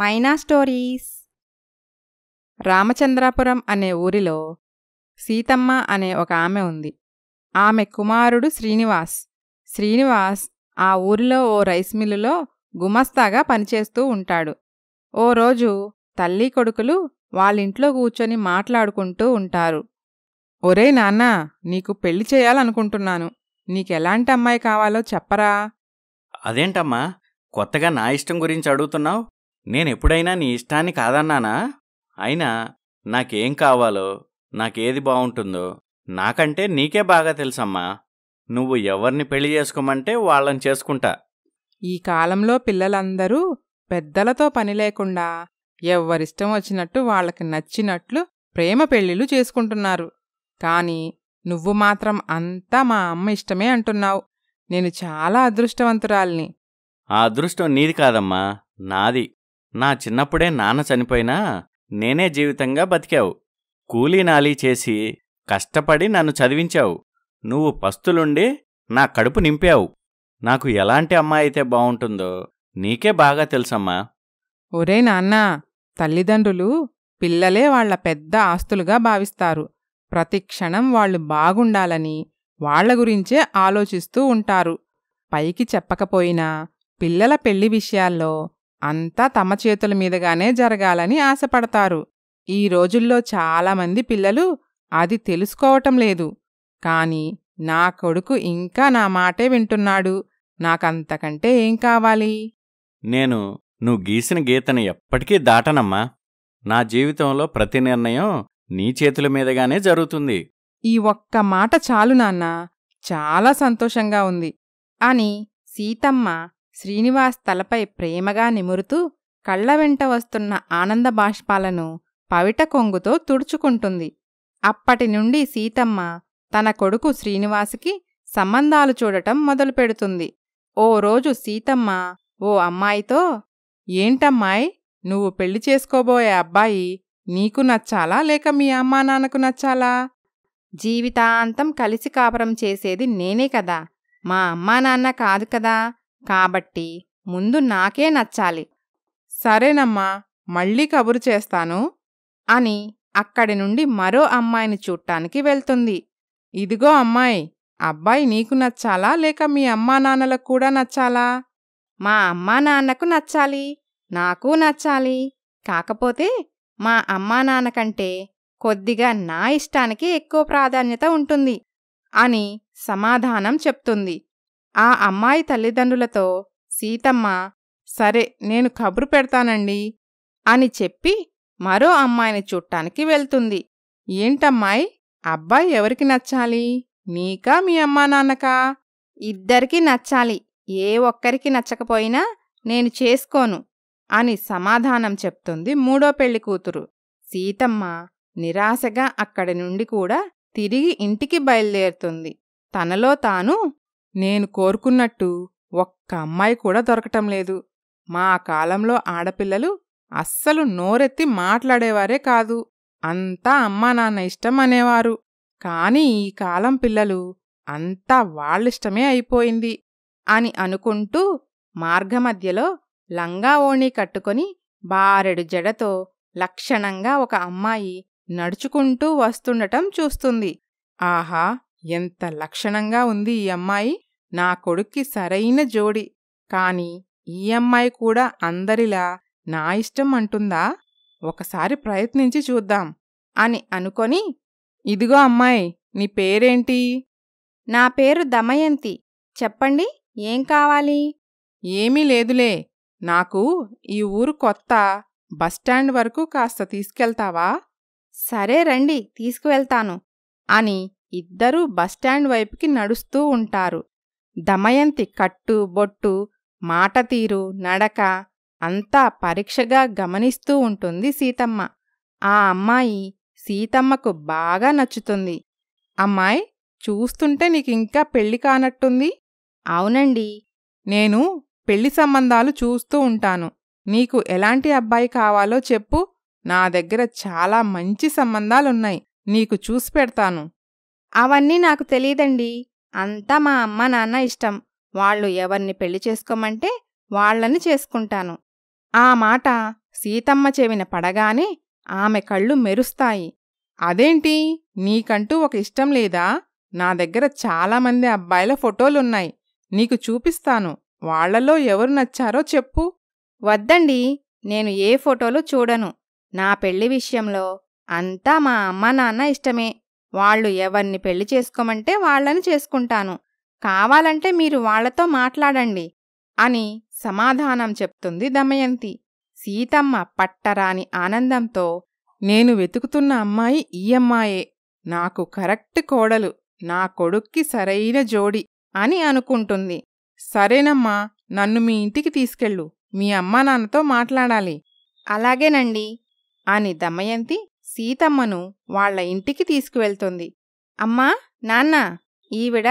మైనా stories Ramachandrapuram అనే ఊరిలో సీతమ్మ అనే ఒక ఆమె ఉంది ఆమె కుమారుడు శ్రీనివాస్ శ్రీనివాస్ ఆ ఊరిలో ఓ రైస్ మిల్లులో గుమస్తాగా పనిచేస్తూ ఉంటాడు ఓ రోజు తల్లి కొడుకులు వాళ్ళింట్లో కూర్చొని మాట్లాడుకుంటూ ఉంటారు ఒరే నాన్న నీకు పెళ్లి చేయాలనుకుంటున్నాను నీకెలాంటి అమ్మాయి కావాలో చెప్పరా అదేంటమ్మా కొత్తగా నా ఇష్టం గురించి అడుగుతున్నావు నేనెప్పుడైనా నీ ఇష్టాన్ని కాదన్నానా అయినా నాకేం కావాలో నాకేది బాగుంటుందో నాకంటే నీకే బాగా తెలుసమ్మా నువ్వు ఎవరిని పెళ్లి చేసుకోమంటే వాళ్ళని చేసుకుంటా ఈ కాలంలో పిల్లలందరూ పెద్దలతో పని లేకుండా ఎవ్వరిష్టం వచ్చినట్టు వాళ్ళకి నచ్చినట్లు ప్రేమ పెళ్లిళ్ళు చేసుకుంటున్నారు కాని నువ్వు మాత్రం అంతా మా అమ్మ ఇష్టమే అంటున్నావు నేను చాలా అదృష్టవంతురాల్ని ఆ అదృష్టం నీది కాదమ్మా నాది నా చిన్నప్పుడే నాన్న చనిపోయినా నేనే జీవితంగా బతికావు కూలీనాలీ చేసి కష్టపడి నన్ను చదివించావు నువ్వు పస్తులుండి నా కడుపు నింపావు నాకు ఎలాంటి అమ్మాయి అయితే బావుంటుందో నీకే బాగా తెలుసమ్మా ఒరే నాన్న తల్లిదండ్రులు పిల్లలే వాళ్ల పెద్ద ఆస్తులుగా భావిస్తారు ప్రతి క్షణం వాళ్ళు బాగుండాలని వాళ్ల గురించే ఆలోచిస్తూ ఉంటారు పైకి చెప్పకపోయినా పిల్లల పెళ్లి విషయాల్లో అంతా తమ చేతుల మీదుగానే జరగాలని ఆశపడతారు ఈ రోజుల్లో చాలామంది పిల్లలు అది తెలుసుకోవటం లేదు కాని నా కొడుకు ఇంకా నా మాటే వింటున్నాడు నాకంతకంటే ఏం కావాలి నేను నువ్వు గీసిన గీతను ఎప్పటికీ దాటనమ్మా నా జీవితంలో ప్రతి నిర్ణయం నీ చేతుల మీదుగానే జరుగుతుంది ఈ ఒక్క మాట చాలు నాన్న చాలా సంతోషంగా ఉంది అని సీతమ్మ శ్రీనివాస్ తలపై ప్రేమగా నిమురుతూ కళ్ళ వెంట వస్తున్న ఆనంద బాష్పాలను పవిట కొంగుతో తుడుచుకుంటుంది అప్పటి నుండి సీతమ్మ తన కొడుకు శ్రీనివాసుకి సంబంధాలు చూడటం మొదలుపెడుతుంది ఓ రోజు సీతమ్మ ఓ అమ్మాయితో ఏంటమ్మాయి నువ్వు పెళ్లి చేసుకోబోయే అబ్బాయి నీకు నచ్చాలా లేక మీ అమ్మా నాన్నకు నచ్చాలా జీవితాంతం కలిసి కాపురం చేసేది నేనే కదా మా అమ్మా నాన్న కాదు కదా కాబట్టి ముందు నాకే నచ్చాలి సరేనమ్మా మళ్ళీ కబురు చేస్తాను అని అక్కడి నుండి మరో అమ్మాయిని చూట్టానికి వెళ్తుంది ఇదిగో అమ్మాయి అబ్బాయి నీకు నచ్చాలా లేక మీ అమ్మా నాన్నలకు కూడా నచ్చాలా మా అమ్మా నాన్నకు నచ్చాలి నాకు నచ్చాలి కాకపోతే మా అమ్మా నాన్నకంటే కొద్దిగా నా ఇష్టానికి ఎక్కువ ప్రాధాన్యత ఉంటుంది అని సమాధానం చెప్తుంది ఆ అమ్మాయి తల్లిదండ్రులతో సీతమ్మ సరే నేను కబురు పెడతానండి అని చెప్పి మరో అమ్మాయిని చూట్టానికి వెళ్తుంది ఏంటమ్మాయి అబ్బాయి ఎవరికి నచ్చాలి నీకా మీ అమ్మా నాన్నకా ఇద్దరికీ నచ్చాలి ఏ ఒక్కరికి నచ్చకపోయినా నేను చేసుకోను అని సమాధానం చెప్తుంది మూడో పెళ్లి కూతురు సీతమ్మ నిరాశగా అక్కడి నుండి కూడా తిరిగి ఇంటికి బయలుదేరుతుంది తనలో తాను నేను కోరుకున్నట్టు ఒక్క అమ్మాయి కూడా దొరకటం లేదు మా కాలంలో ఆడపిల్లలు అస్సలు నోరెత్తి మాట్లాడేవారే కాదు అంతా అమ్మా నాన్న ఇష్టం అనేవారు కాని ఈ కాలం పిల్లలు అంతా వాళ్ళిష్టమే అయిపోయింది అని అనుకుంటూ మార్గమధ్యలో లంగా ఓణి కట్టుకొని బారెడు జడతో లక్షణంగా ఒక అమ్మాయి నడుచుకుంటూ వస్తుండటం చూస్తుంది ఆహా ఎంత లక్షణంగా ఉంది ఈ అమ్మాయి నా కొడుక్కి సరైన జోడి కాని ఈ అమ్మాయి కూడా అందరిలా నా ఇష్టం అంటుందా ఒకసారి ప్రయత్నించి చూద్దాం అని అనుకొని ఇదిగో అమ్మాయి నీ పేరేంటి నా పేరు దమయంతి చెప్పండి ఏం కావాలి ఏమీ లేదులే నాకు ఈ ఊరు కొత్త బస్టాండ్ వరకు కాస్త తీసుకెళ్తావా సరే రండి తీసుకువెళ్తాను అని ఇద్దరూ బస్టాండ్ వైపుకి నడుస్తూ ఉంటారు దమయంతి కట్టు బొట్టు మాట తీరు నడక అంతా పరీక్షగా గమనిస్తూ ఉంటుంది సీతమ్మ ఆ అమ్మాయి సీతమ్మకు బాగా నచ్చుతుంది అమ్మాయి చూస్తుంటే నీకింకా పెళ్లి కానట్టుంది అవునండి నేను పెళ్లి సంబంధాలు చూస్తూ ఉంటాను నీకు ఎలాంటి అబ్బాయి కావాలో చెప్పు నా దగ్గర చాలా మంచి సంబంధాలున్నాయి నీకు చూసి పెడతాను అవన్నీ నాకు తెలియదండి అంతా మా అమ్మ నాన్న ఇష్టం వాళ్ళు ఎవరిని పెళ్లి చేసుకోమంటే వాళ్లని చేసుకుంటాను ఆ మాట సీతమ్మ చెవిన పడగానే ఆమె కళ్ళు మెరుస్తాయి అదేంటి నీకంటూ ఒక ఇష్టం లేదా నా దగ్గర చాలామంది అబ్బాయిల ఫోటోలున్నాయి నీకు చూపిస్తాను వాళ్లలో ఎవరు నచ్చారో చెప్పు వద్దండి నేను ఏ ఫోటోలు చూడను నా పెళ్లి విషయంలో అంతా మా అమ్మ నాన్న ఇష్టమే వాళ్ళు ఎవరిని పెళ్లి చేసుకోమంటే వాళ్ళని చేసుకుంటాను కావాలంటే మీరు వాళ్లతో మాట్లాడండి అని సమాధానం చెప్తుంది దమయంతి సీతమ్మ పట్టరాని ఆనందంతో నేను వెతుకుతున్న అమ్మాయి ఈ అమ్మాయే నాకు కరెక్ట్ కోడలు నా కొడుక్కి సరైన జోడి అని అనుకుంటుంది సరేనమ్మా నన్ను మీ ఇంటికి తీసుకెళ్ళు మీ అమ్మా నాన్నతో మాట్లాడాలి అలాగేనండి అని దమయంతి సీతమ్మను వాళ్ల ఇంటికి తీసుకువెళ్తుంది అమ్మా నాన్న ఈవిడ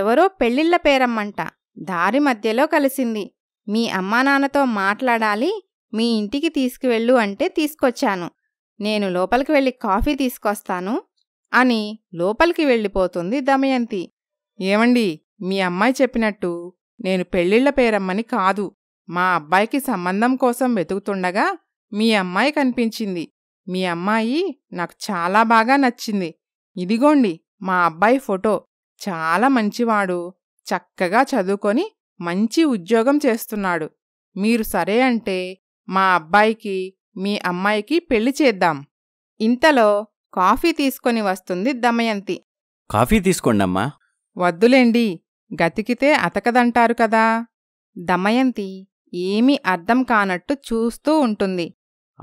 ఎవరో పెళ్ళిళ్ళ పేరమ్మంట దారి మధ్యలో కలిసింది మీ అమ్మానాన్నతో మాట్లాడాలి మీ ఇంటికి తీసుకువెళ్ళు అంటే తీసుకొచ్చాను నేను లోపలికి వెళ్ళి కాఫీ తీసుకొస్తాను అని లోపలికి వెళ్ళిపోతుంది దమయంతి ఏమండి మీ అమ్మాయి చెప్పినట్టు నేను పెళ్ళిళ్ళ పేరమ్మని కాదు మా అబ్బాయికి సంబంధం కోసం వెతుకుతుండగా మీ అమ్మాయి కనిపించింది మీ అమ్మాయి నాకు చాలా బాగా నచ్చింది ఇదిగోండి మా అబ్బాయి ఫోటో చాలా మంచివాడు చక్కగా చదువుకొని మంచి ఉద్యోగం చేస్తున్నాడు మీరు సరే అంటే మా అబ్బాయికి మీ అమ్మాయికి పెళ్లి చేద్దాం ఇంతలో కాఫీ తీసుకొని వస్తుంది దమయంతి కాఫీ తీసుకోండమ్మా వద్దులేండి గతికితే అతకదంటారు కదా దమయంతి ఏమీ అర్థం కానట్టు చూస్తూ ఉంటుంది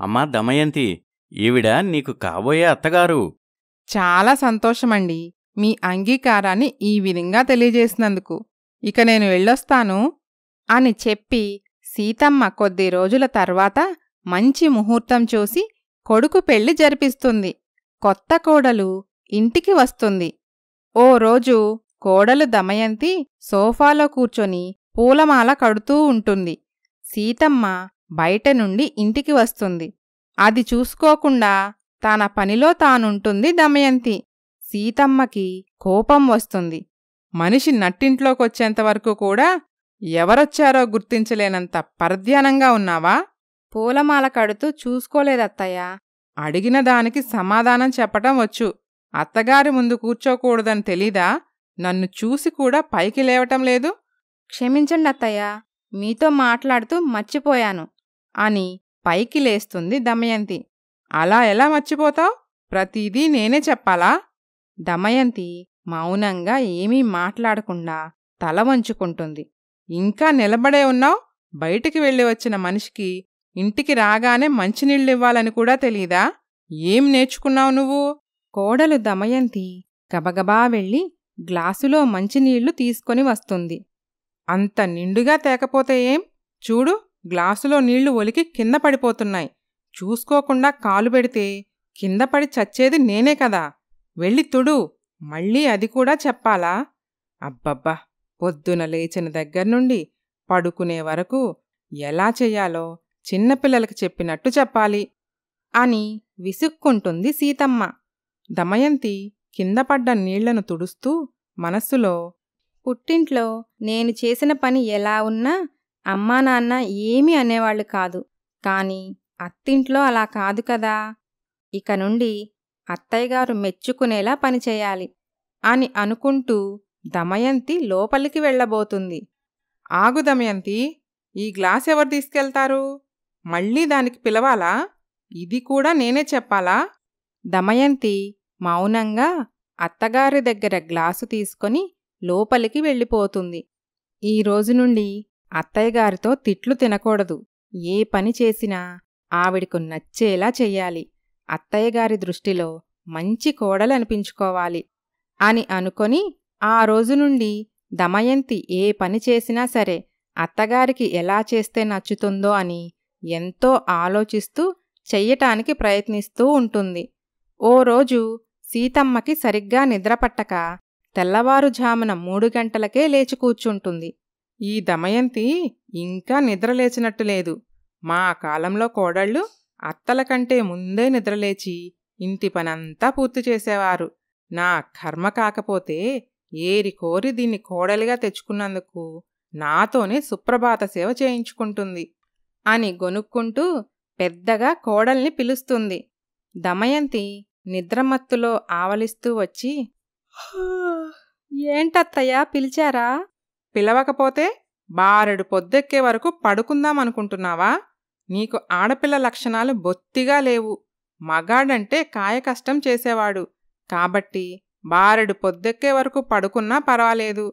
అమ్మా దమయంతి ఈవిడ నీకు కాబోయే అత్తగారు చాలా సంతోషమండి మీ అంగీకారాన్ని ఈ విధంగా తెలియజేసినందుకు ఇక నేను వెళ్ళొస్తాను అని చెప్పి సీతమ్మ కొద్ది రోజుల తర్వాత మంచి ముహూర్తం చూసి కొడుకు పెళ్లి జరిపిస్తుంది కొత్త కోడలు ఇంటికి వస్తుంది ఓ రోజు కోడలు దమయంతి సోఫాలో కూర్చొని పూలమాల కడుతూ ఉంటుంది సీతమ్మ బయట నుండి ఇంటికి వస్తుంది అది చూసుకోకుండా తన పనిలో తానుంటుంది దమయంతి సీతమ్మకి కోపం వస్తుంది మనిషి నట్టింట్లోకొచ్చేంతవరకు కూడా ఎవరొచ్చారో గుర్తించలేనంత పరధ్యానంగా ఉన్నావా పూలమాల కడుతూ చూసుకోలేదత్తయ్యా అడిగిన దానికి సమాధానం చెప్పటం వచ్చు అత్తగారి ముందు కూర్చోకూడదని తెలీదా నన్ను చూసి కూడా పైకి లేవటం లేదు క్షమించండి అత్తయ్య మీతో మాట్లాడుతూ మర్చిపోయాను అని పైకి లేస్తుంది దమయంతి అలా ఎలా మర్చిపోతావు ప్రతిదీ నేనే చెప్పాలా దమయంతి మౌనంగా ఏమీ మాట్లాడకుండా తల వంచుకుంటుంది ఇంకా నిలబడే ఉన్నావు బయటికి వెళ్ళి వచ్చిన మనిషికి ఇంటికి రాగానే మంచినీళ్ళు ఇవ్వాలని కూడా తెలీదా ఏం నేర్చుకున్నావు నువ్వు కోడలు దమయంతి గబగబా వెళ్ళి గ్లాసులో మంచినీళ్లు తీసుకొని వస్తుంది అంత నిండుగా తేకపోతే ఏం చూడు గ్లాసులో నీళ్లు ఒలికి కింద పడిపోతున్నాయి చూసుకోకుండా కాలు పెడితే కింద పడి చచ్చేది నేనే కదా వెళ్ళి తుడు మళ్ళీ అది కూడా చెప్పాలా అబ్బబ్బా పొద్దున లేచిన దగ్గర నుండి పడుకునే వరకు ఎలా చెయ్యాలో చిన్నపిల్లలకి చెప్పినట్టు చెప్పాలి అని విసుక్కుంటుంది సీతమ్మ దమయంతి కింద పడ్డ నీళ్లను తుడుస్తూ మనస్సులో పుట్టింట్లో నేను చేసిన పని ఎలా ఉన్నా అమ్మా నాన్న ఏమీ అనేవాళ్ళు కాదు కానీ అత్తింట్లో అలా కాదు కదా ఇక నుండి అత్తయ్యగారు మెచ్చుకునేలా పనిచేయాలి అని అనుకుంటూ దమయంతి లోపలికి వెళ్ళబోతుంది ఆగు దమయంతి ఈ గ్లాస్ ఎవరు తీసుకెళ్తారు మళ్ళీ దానికి పిలవాలా ఇది కూడా నేనే చెప్పాలా దమయంతి మౌనంగా అత్తగారి దగ్గర గ్లాసు తీసుకొని లోపలికి వెళ్ళిపోతుంది ఈ రోజు నుండి అత్తయ్య గారితో తిట్లు తినకూడదు ఏ పని చేసినా ఆవిడకు నచ్చేలా చెయ్యాలి అత్తయ్య గారి దృష్టిలో మంచి కోడలనిపించుకోవాలి అని అనుకొని ఆ రోజు నుండి దమయంతి ఏ పని చేసినా సరే అత్తగారికి ఎలా చేస్తే నచ్చుతుందో అని ఎంతో ఆలోచిస్తూ చెయ్యటానికి ప్రయత్నిస్తూ ఉంటుంది ఓ రోజు సీతమ్మకి సరిగ్గా నిద్రపట్టక తెల్లవారుజామున మూడు గంటలకే లేచి కూర్చుంటుంది ఈ దమయంతి ఇంకా నిద్రలేచినట్టు లేదు మా కాలంలో కోడళ్ళు అత్తల కంటే ముందే నిద్రలేచి ఇంటి పనంతా పూర్తి చేసేవారు నా కర్మ కాకపోతే ఏరి కోరి దీన్ని కోడలిగా తెచ్చుకున్నందుకు నాతోనే సుప్రభాత సేవ చేయించుకుంటుంది అని గొనుక్కుంటూ పెద్దగా కోడల్ని పిలుస్తుంది దమయంతి నిద్రమత్తులో ఆవలిస్తూ వచ్చి ఏంటత్తయ్యా పిలిచారా పిలవకపోతే బారెడు పొద్దెక్కే వరకు పడుకుందాం అనుకుంటున్నావా నీకు ఆడపిల్ల లక్షణాలు బొత్తిగా లేవు మగాడంటే కాయకష్టం చేసేవాడు కాబట్టి బారెడు పొద్దెక్కే వరకు పడుకున్నా పర్వాలేదు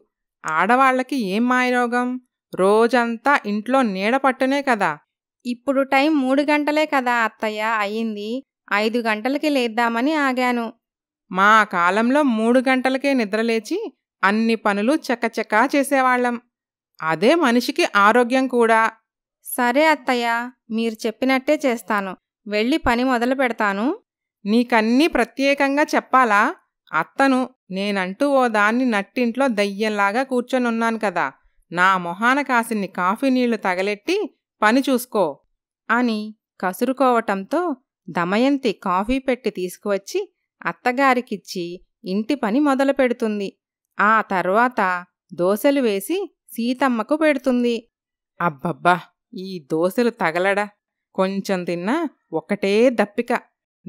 ఆడవాళ్లకి ఏం మాయరోగం రోజంతా ఇంట్లో నీడ పట్టునే కదా ఇప్పుడు టైం మూడు గంటలే కదా అత్తయ్య అయింది ఐదు గంటలకి లేద్దామని ఆగాను మా కాలంలో మూడు గంటలకే నిద్రలేచి అన్ని పనులు చకచకా చేసేవాళ్లం అదే మనిషికి ఆరోగ్యం కూడా సరే అత్తయ్య మీరు చెప్పినట్టే చేస్తాను వెళ్ళి పని మొదలు పెడతాను నీకన్నీ ప్రత్యేకంగా చెప్పాలా అత్తను నేనంటూ ఓ దాన్ని నట్టింట్లో దయ్యంలాగా కూర్చొనున్నాను కదా నా మొహాన కాసిన్ని కాఫీ నీళ్లు తగలెట్టి పని చూసుకో అని కసురుకోవటంతో దమయంతి కాఫీ పెట్టి తీసుకువచ్చి అత్తగారికిచ్చి ఇంటి పని మొదలు పెడుతుంది ఆ తర్వాత దోశలు వేసి సీతమ్మకు పెడుతుంది అబ్బబ్బా ఈ దోశలు తగలడా కొంచెం తిన్నా ఒకటే దప్పిక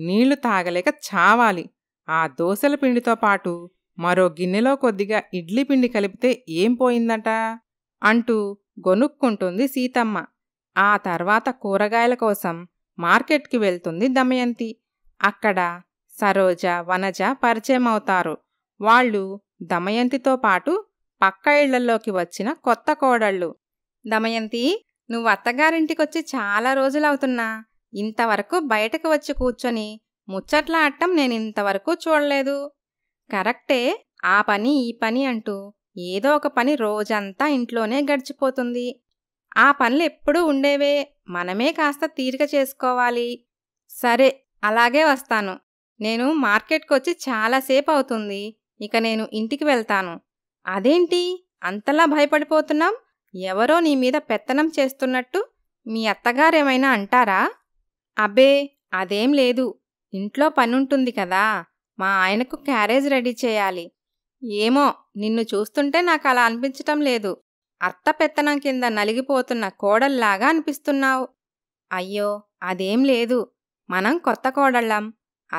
నీళ్లు తాగలేక చావాలి ఆ దోశల పిండితో పాటు మరో గిన్నెలో కొద్దిగా ఇడ్లీ పిండి కలిపితే ఏం పోయిందట అంటూ గొనుక్కుంటుంది సీతమ్మ ఆ తర్వాత కూరగాయల కోసం మార్కెట్కి వెళ్తుంది దమయంతి అక్కడ సరోజ వనజ పరిచయం అవుతారు వాళ్ళు దమయంతితో పాటు పక్క ఇళ్లలోకి వచ్చిన కొత్త కోడళ్ళు దమయంతి నువ్వు అత్తగారింటికొచ్చి చాలా రోజులవుతున్నా ఇంతవరకు బయటకు వచ్చి కూర్చొని ముచ్చట్లా అట్టం నేనింతవరకు చూడలేదు కరెక్టే ఆ పని ఈ పని అంటూ ఏదో ఒక పని రోజంతా ఇంట్లోనే గడిచిపోతుంది ఆ పనులు ఎప్పుడూ ఉండేవే మనమే కాస్త తీరిక చేసుకోవాలి సరే అలాగే వస్తాను నేను మార్కెట్కొచ్చి చాలాసేపు అవుతుంది ఇక నేను ఇంటికి వెళ్తాను అదేంటి అంతలా భయపడిపోతున్నాం ఎవరో నీ మీద పెత్తనం చేస్తున్నట్టు మీ అత్తగారేమైనా అంటారా అబ్బే అదేం లేదు ఇంట్లో పనుంటుంది కదా మా ఆయనకు క్యారేజ్ రెడీ చేయాలి ఏమో నిన్ను చూస్తుంటే నాకు అలా అనిపించటం లేదు అత్త పెత్తనం కింద నలిగిపోతున్న కోడల్లాగా అనిపిస్తున్నావు అయ్యో అదేం లేదు మనం కొత్త కోడళ్ళం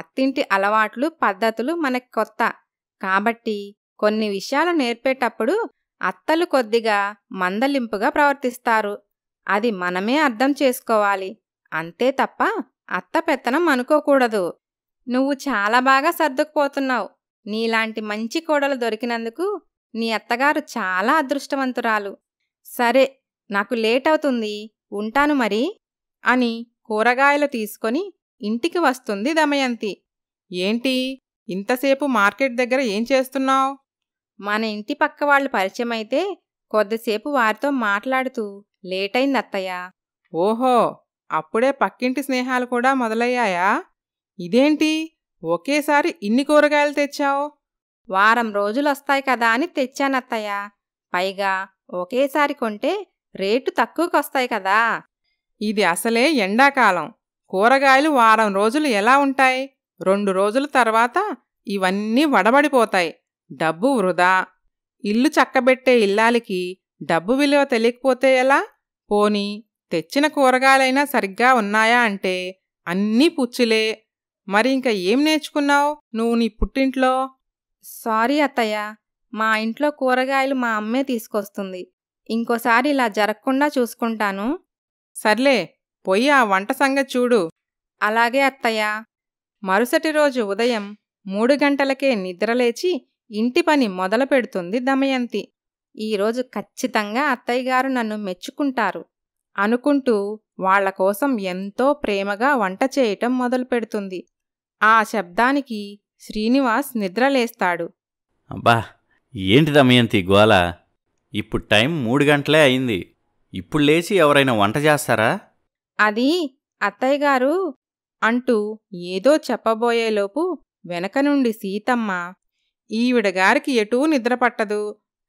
అత్తింటి అలవాట్లు పద్ధతులు మనకి కొత్త కాబట్టి కొన్ని విషయాలు నేర్పేటప్పుడు అత్తలు కొద్దిగా మందలింపుగా ప్రవర్తిస్తారు అది మనమే అర్థం చేసుకోవాలి అంతే తప్ప అత్త పెత్తనం అనుకోకూడదు నువ్వు చాలా బాగా సర్దుకుపోతున్నావు నీలాంటి మంచి కోడలు దొరికినందుకు నీ అత్తగారు చాలా అదృష్టవంతురాలు సరే నాకు లేట్ అవుతుంది ఉంటాను మరి అని కూరగాయలు తీసుకొని ఇంటికి వస్తుంది దమయంతి ఏంటి ఇంతసేపు మార్కెట్ దగ్గర ఏం చేస్తున్నావు మన ఇంటి పక్క వాళ్ళు అయితే కొద్దిసేపు వారితో మాట్లాడుతూ అయింది అత్తయ్య ఓహో అప్పుడే పక్కింటి స్నేహాలు కూడా మొదలయ్యాయా ఇదేంటి ఒకేసారి ఇన్ని కూరగాయలు తెచ్చావు వారం రోజులొస్తాయి కదా అని తెచ్చానత్తయ్య పైగా ఒకేసారి కొంటే రేటు తక్కువకొస్తాయి కదా ఇది అసలే ఎండాకాలం కూరగాయలు వారం రోజులు ఎలా ఉంటాయి రెండు రోజుల తర్వాత ఇవన్నీ వడబడిపోతాయి డబ్బు వృధా ఇల్లు చక్కబెట్టే ఇల్లాలికి డబ్బు విలువ తెలియకపోతే ఎలా పోని తెచ్చిన కూరగాయలైనా సరిగ్గా ఉన్నాయా అంటే అన్నీ పుచ్చులే మరి ఇంకా ఏం నేర్చుకున్నావు నువ్వు నీ పుట్టింట్లో సారీ అత్తయ్య మా ఇంట్లో కూరగాయలు మా అమ్మే తీసుకొస్తుంది ఇంకోసారి ఇలా జరగకుండా చూసుకుంటాను సర్లే పొయ్యి ఆ వంట సంగతి చూడు అలాగే అత్తయ్యా మరుసటి రోజు ఉదయం మూడు గంటలకే నిద్రలేచి ఇంటి పని మొదలు పెడుతుంది దమయంతి ఈరోజు ఖచ్చితంగా అత్తయ్య గారు నన్ను మెచ్చుకుంటారు అనుకుంటూ వాళ్ల కోసం ఎంతో ప్రేమగా వంట చేయటం మొదలు పెడుతుంది ఆ శబ్దానికి శ్రీనివాస్ నిద్రలేస్తాడు అబ్బా ఏంటి దమయంతి గోళ ఇప్పుడు టైం మూడు గంటలే అయింది ఇప్పుడు లేచి ఎవరైనా వంట చేస్తారా అది అత్తయ్య గారు అంటూ ఏదో చెప్పబోయేలోపు వెనక నుండి సీతమ్మ ఈవిడగారికి ఎటూ నిద్రపట్టదు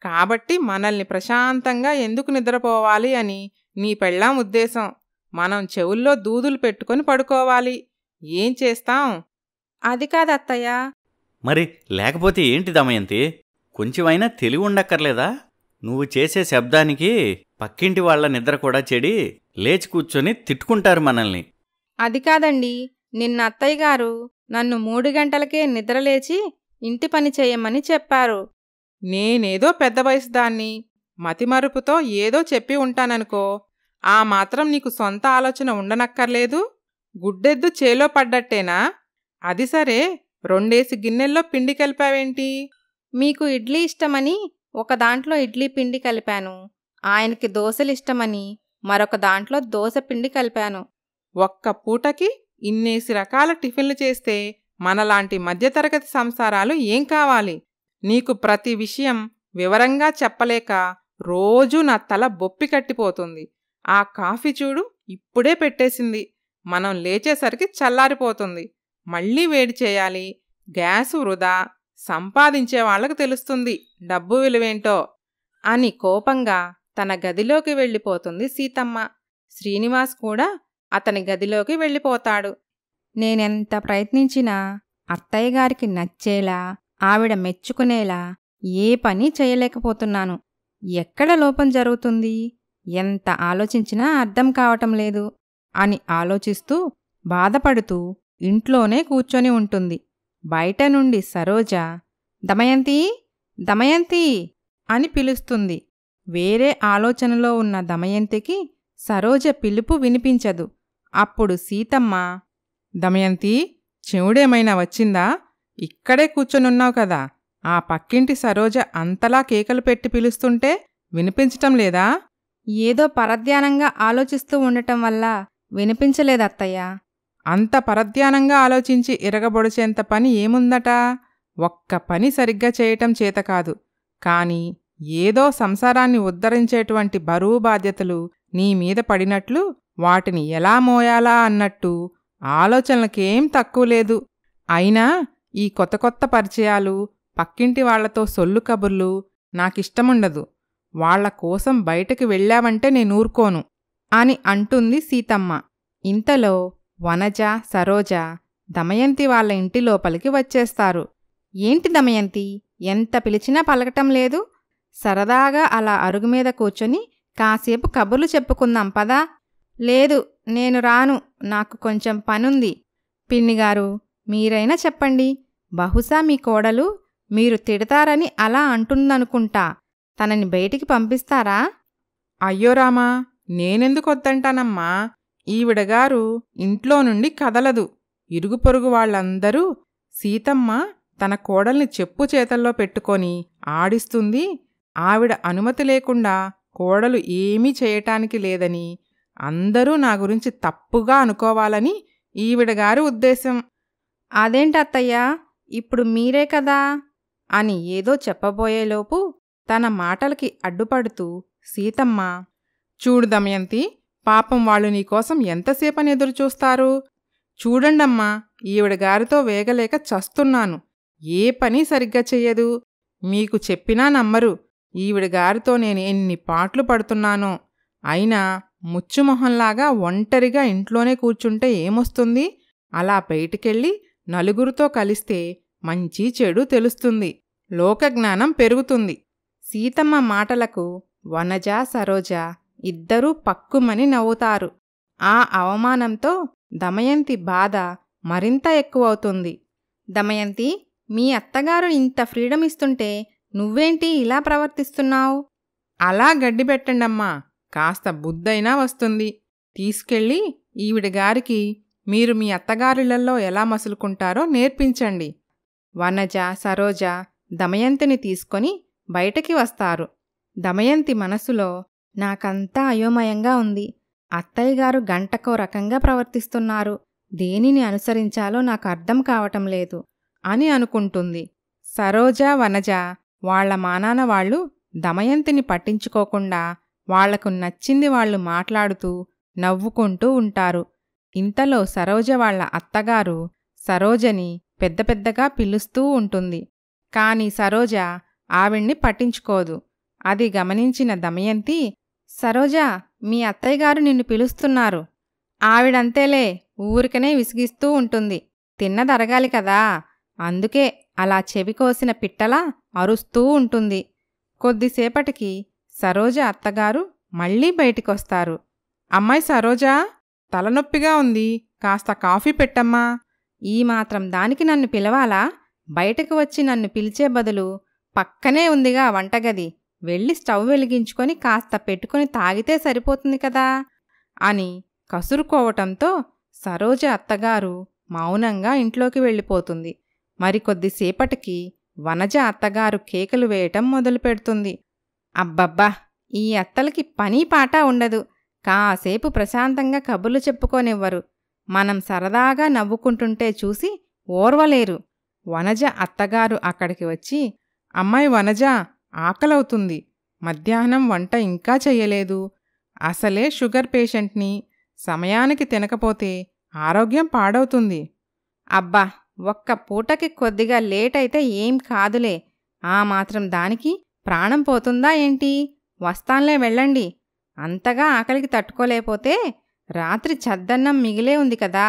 కాబట్టి మనల్ని ప్రశాంతంగా ఎందుకు నిద్రపోవాలి అని నీ పెళ్ళాం ఉద్దేశం మనం చెవుల్లో దూదులు పెట్టుకొని పడుకోవాలి ఏం చేస్తాం అది కాదత్తయ్య మరి లేకపోతే ఏంటి దమయంతి కొంచెమైనా తెలివి ఉండక్కర్లేదా నువ్వు చేసే శబ్దానికి పక్కింటి వాళ్ళ నిద్ర కూడా చెడి లేచి కూర్చొని తిట్టుకుంటారు మనల్ని అది కాదండి నిన్న అత్తయ్య గారు నన్ను మూడు గంటలకే నిద్రలేచి ఇంటి పని చేయమని చెప్పారు నేనేదో పెద్ద వయసు దాన్ని మతిమరుపుతో ఏదో చెప్పి ఉంటాననుకో ఆ మాత్రం నీకు సొంత ఆలోచన ఉండనక్కర్లేదు గుడ్డెద్దు చేలో పడ్డట్టేనా అది సరే రెండేసి గిన్నెల్లో పిండి కలిపావేంటి మీకు ఇడ్లీ ఇష్టమని ఒక దాంట్లో ఇడ్లీ పిండి కలిపాను ఆయనకి దోశలిష్టమని మరొక దాంట్లో దోశ పిండి కలిపాను ఒక్క పూటకి ఇన్నేసి రకాల టిఫిన్లు చేస్తే మనలాంటి మధ్యతరగతి సంసారాలు ఏం కావాలి నీకు ప్రతి విషయం వివరంగా చెప్పలేక రోజూ నా తల బొప్పి కట్టిపోతుంది ఆ కాఫీ చూడు ఇప్పుడే పెట్టేసింది మనం లేచేసరికి చల్లారిపోతుంది మళ్ళీ వేడి చేయాలి గ్యాస్ వృధా సంపాదించే వాళ్లకు తెలుస్తుంది డబ్బు విలువేంటో అని కోపంగా తన గదిలోకి వెళ్ళిపోతుంది సీతమ్మ శ్రీనివాస్ కూడా అతని గదిలోకి వెళ్ళిపోతాడు నేనెంత ప్రయత్నించినా అత్తయ్య గారికి నచ్చేలా ఆవిడ మెచ్చుకునేలా ఏ పని చేయలేకపోతున్నాను ఎక్కడ లోపం జరుగుతుంది ఎంత ఆలోచించినా అర్థం కావటం లేదు అని ఆలోచిస్తూ బాధపడుతూ ఇంట్లోనే కూర్చొని ఉంటుంది బయట నుండి సరోజ దమయంతి దమయంతి అని పిలుస్తుంది వేరే ఆలోచనలో ఉన్న దమయంతికి సరోజ పిలుపు వినిపించదు అప్పుడు సీతమ్మ దమయంతి చెవుడేమైనా వచ్చిందా ఇక్కడే కూర్చొనున్నావు కదా ఆ పక్కింటి సరోజ అంతలా కేకలు పెట్టి పిలుస్తుంటే వినిపించటం లేదా ఏదో పరధ్యానంగా ఆలోచిస్తూ ఉండటం వల్ల వినిపించలేదత్తయ్య అంత పరధ్యానంగా ఆలోచించి ఇరగబొడిచేంత పని ఏముందట ఒక్క పని సరిగ్గా చేయటం చేతకాదు కాని ఏదో సంసారాన్ని ఉద్ధరించేటువంటి బరువు బాధ్యతలు నీ మీద పడినట్లు వాటిని ఎలా మోయాలా అన్నట్టు ఆలోచనలకేం తక్కువ లేదు అయినా ఈ కొత్త కొత్త పరిచయాలు పక్కింటి వాళ్లతో సొల్లు కబుర్లు నాకిష్టముండదు వాళ్ల కోసం బయటకు వెళ్ళావంటే నేనూరుకోను అని అంటుంది సీతమ్మ ఇంతలో వనజ సరోజ దమయంతి వాళ్ళ ఇంటి లోపలికి వచ్చేస్తారు ఏంటి దమయంతి ఎంత పిలిచినా పలకటం లేదు సరదాగా అలా అరుగుమీద కూర్చొని కాసేపు కబుర్లు చెప్పుకుందాం పదా లేదు నేను రాను నాకు కొంచెం పనుంది పిన్నిగారు మీరైనా చెప్పండి బహుశా మీ కోడలు మీరు తిడతారని అలా అంటుందనుకుంటా తనని బయటికి పంపిస్తారా అయ్యో రామా నేనెందుకు వద్దంటానమ్మా ఈవిడగారు ఇంట్లో నుండి కదలదు ఇరుగు పొరుగు వాళ్ళందరూ సీతమ్మ తన కోడల్ని చెప్పు చేతల్లో పెట్టుకొని ఆడిస్తుంది ఆవిడ అనుమతి లేకుండా కోడలు ఏమీ చేయటానికి లేదని అందరూ నా గురించి తప్పుగా అనుకోవాలని ఈవిడ గారి ఉద్దేశం అదేంటత్తయ్యా ఇప్పుడు మీరే కదా అని ఏదో చెప్పబోయేలోపు తన మాటలకి అడ్డుపడుతూ సీతమ్మ చూడు దమయంతి పాపం వాళ్ళు నీకోసం ఎంతసేపని ఎదురు చూస్తారు చూడండమ్మా ఈవిడ గారితో వేగలేక చస్తున్నాను ఏ పని సరిగ్గా చెయ్యదు మీకు చెప్పినా నమ్మరు ఈవిడ గారితో నేను ఎన్ని పాటలు పడుతున్నానో అయినా ముచ్చుమొహంలాగా ఒంటరిగా ఇంట్లోనే కూర్చుంటే ఏమొస్తుంది అలా బయటికెళ్ళి నలుగురితో కలిస్తే మంచి చెడు తెలుస్తుంది లోకజ్ఞానం పెరుగుతుంది సీతమ్మ మాటలకు వనజ సరోజ ఇద్దరూ పక్కుమని నవ్వుతారు ఆ అవమానంతో దమయంతి బాధ మరింత ఎక్కువవుతుంది దమయంతి మీ అత్తగారు ఇంత ఫ్రీడమిస్తుంటే నువ్వేంటి ఇలా ప్రవర్తిస్తున్నావు అలా గడ్డి పెట్టండమ్మా కాస్త బుద్ధైనా వస్తుంది తీసుకెళ్ళి ఈవిడగారికి మీరు మీ అత్తగారులలో ఎలా మసులుకుంటారో నేర్పించండి వనజ సరోజ దమయంతిని తీసుకొని బయటకి వస్తారు దమయంతి మనసులో నాకంతా అయోమయంగా ఉంది అత్తయ్య గారు గంటకో రకంగా ప్రవర్తిస్తున్నారు దేనిని అనుసరించాలో నాకు అర్థం కావటం లేదు అని అనుకుంటుంది సరోజ వనజ వాళ్ల మానాన వాళ్ళు దమయంతిని పట్టించుకోకుండా వాళ్లకు నచ్చింది వాళ్ళు మాట్లాడుతూ నవ్వుకుంటూ ఉంటారు ఇంతలో సరోజ వాళ్ల అత్తగారు సరోజని పెద్ద పెద్దగా పిలుస్తూ ఉంటుంది కాని సరోజ ఆవిణ్ణి పట్టించుకోదు అది గమనించిన దమయంతి సరోజ మీ అత్తయ్యగారు నిన్ను పిలుస్తున్నారు ఆవిడంతేలే ఊరికనే విసిగిస్తూ ఉంటుంది తిన్నదరగాలి కదా అందుకే అలా చెవికోసిన పిట్టలా అరుస్తూ ఉంటుంది కొద్దిసేపటికి సరోజ అత్తగారు మళ్ళీ బయటికొస్తారు అమ్మాయి సరోజా తలనొప్పిగా ఉంది కాస్త కాఫీ పెట్టమ్మా ఈ మాత్రం దానికి నన్ను పిలవాలా బయటకు వచ్చి నన్ను పిలిచే బదులు పక్కనే ఉందిగా వంటగది వెళ్ళి స్టవ్ వెలిగించుకొని కాస్త పెట్టుకొని తాగితే సరిపోతుంది కదా అని కసురుకోవటంతో సరోజ అత్తగారు మౌనంగా ఇంట్లోకి వెళ్ళిపోతుంది మరికొద్దిసేపటికి వనజ అత్తగారు కేకలు వేయటం మొదలుపెడుతుంది అబ్బబ్బా ఈ అత్తలకి పని పాట ఉండదు కాసేపు ప్రశాంతంగా కబుర్లు చెప్పుకోనివ్వరు మనం సరదాగా నవ్వుకుంటుంటే చూసి ఓర్వలేరు వనజ అత్తగారు అక్కడికి వచ్చి అమ్మాయి వనజ ఆకలవుతుంది మధ్యాహ్నం వంట ఇంకా చెయ్యలేదు అసలే షుగర్ పేషెంట్ని సమయానికి తినకపోతే ఆరోగ్యం పాడవుతుంది అబ్బా ఒక్క పూటకి కొద్దిగా లేట్ అయితే ఏం కాదులే ఆ మాత్రం దానికి ప్రాణం పోతుందా ఏంటి వస్తాన్లే వెళ్ళండి అంతగా ఆకలికి తట్టుకోలేకపోతే రాత్రి చద్దన్నం మిగిలే ఉంది కదా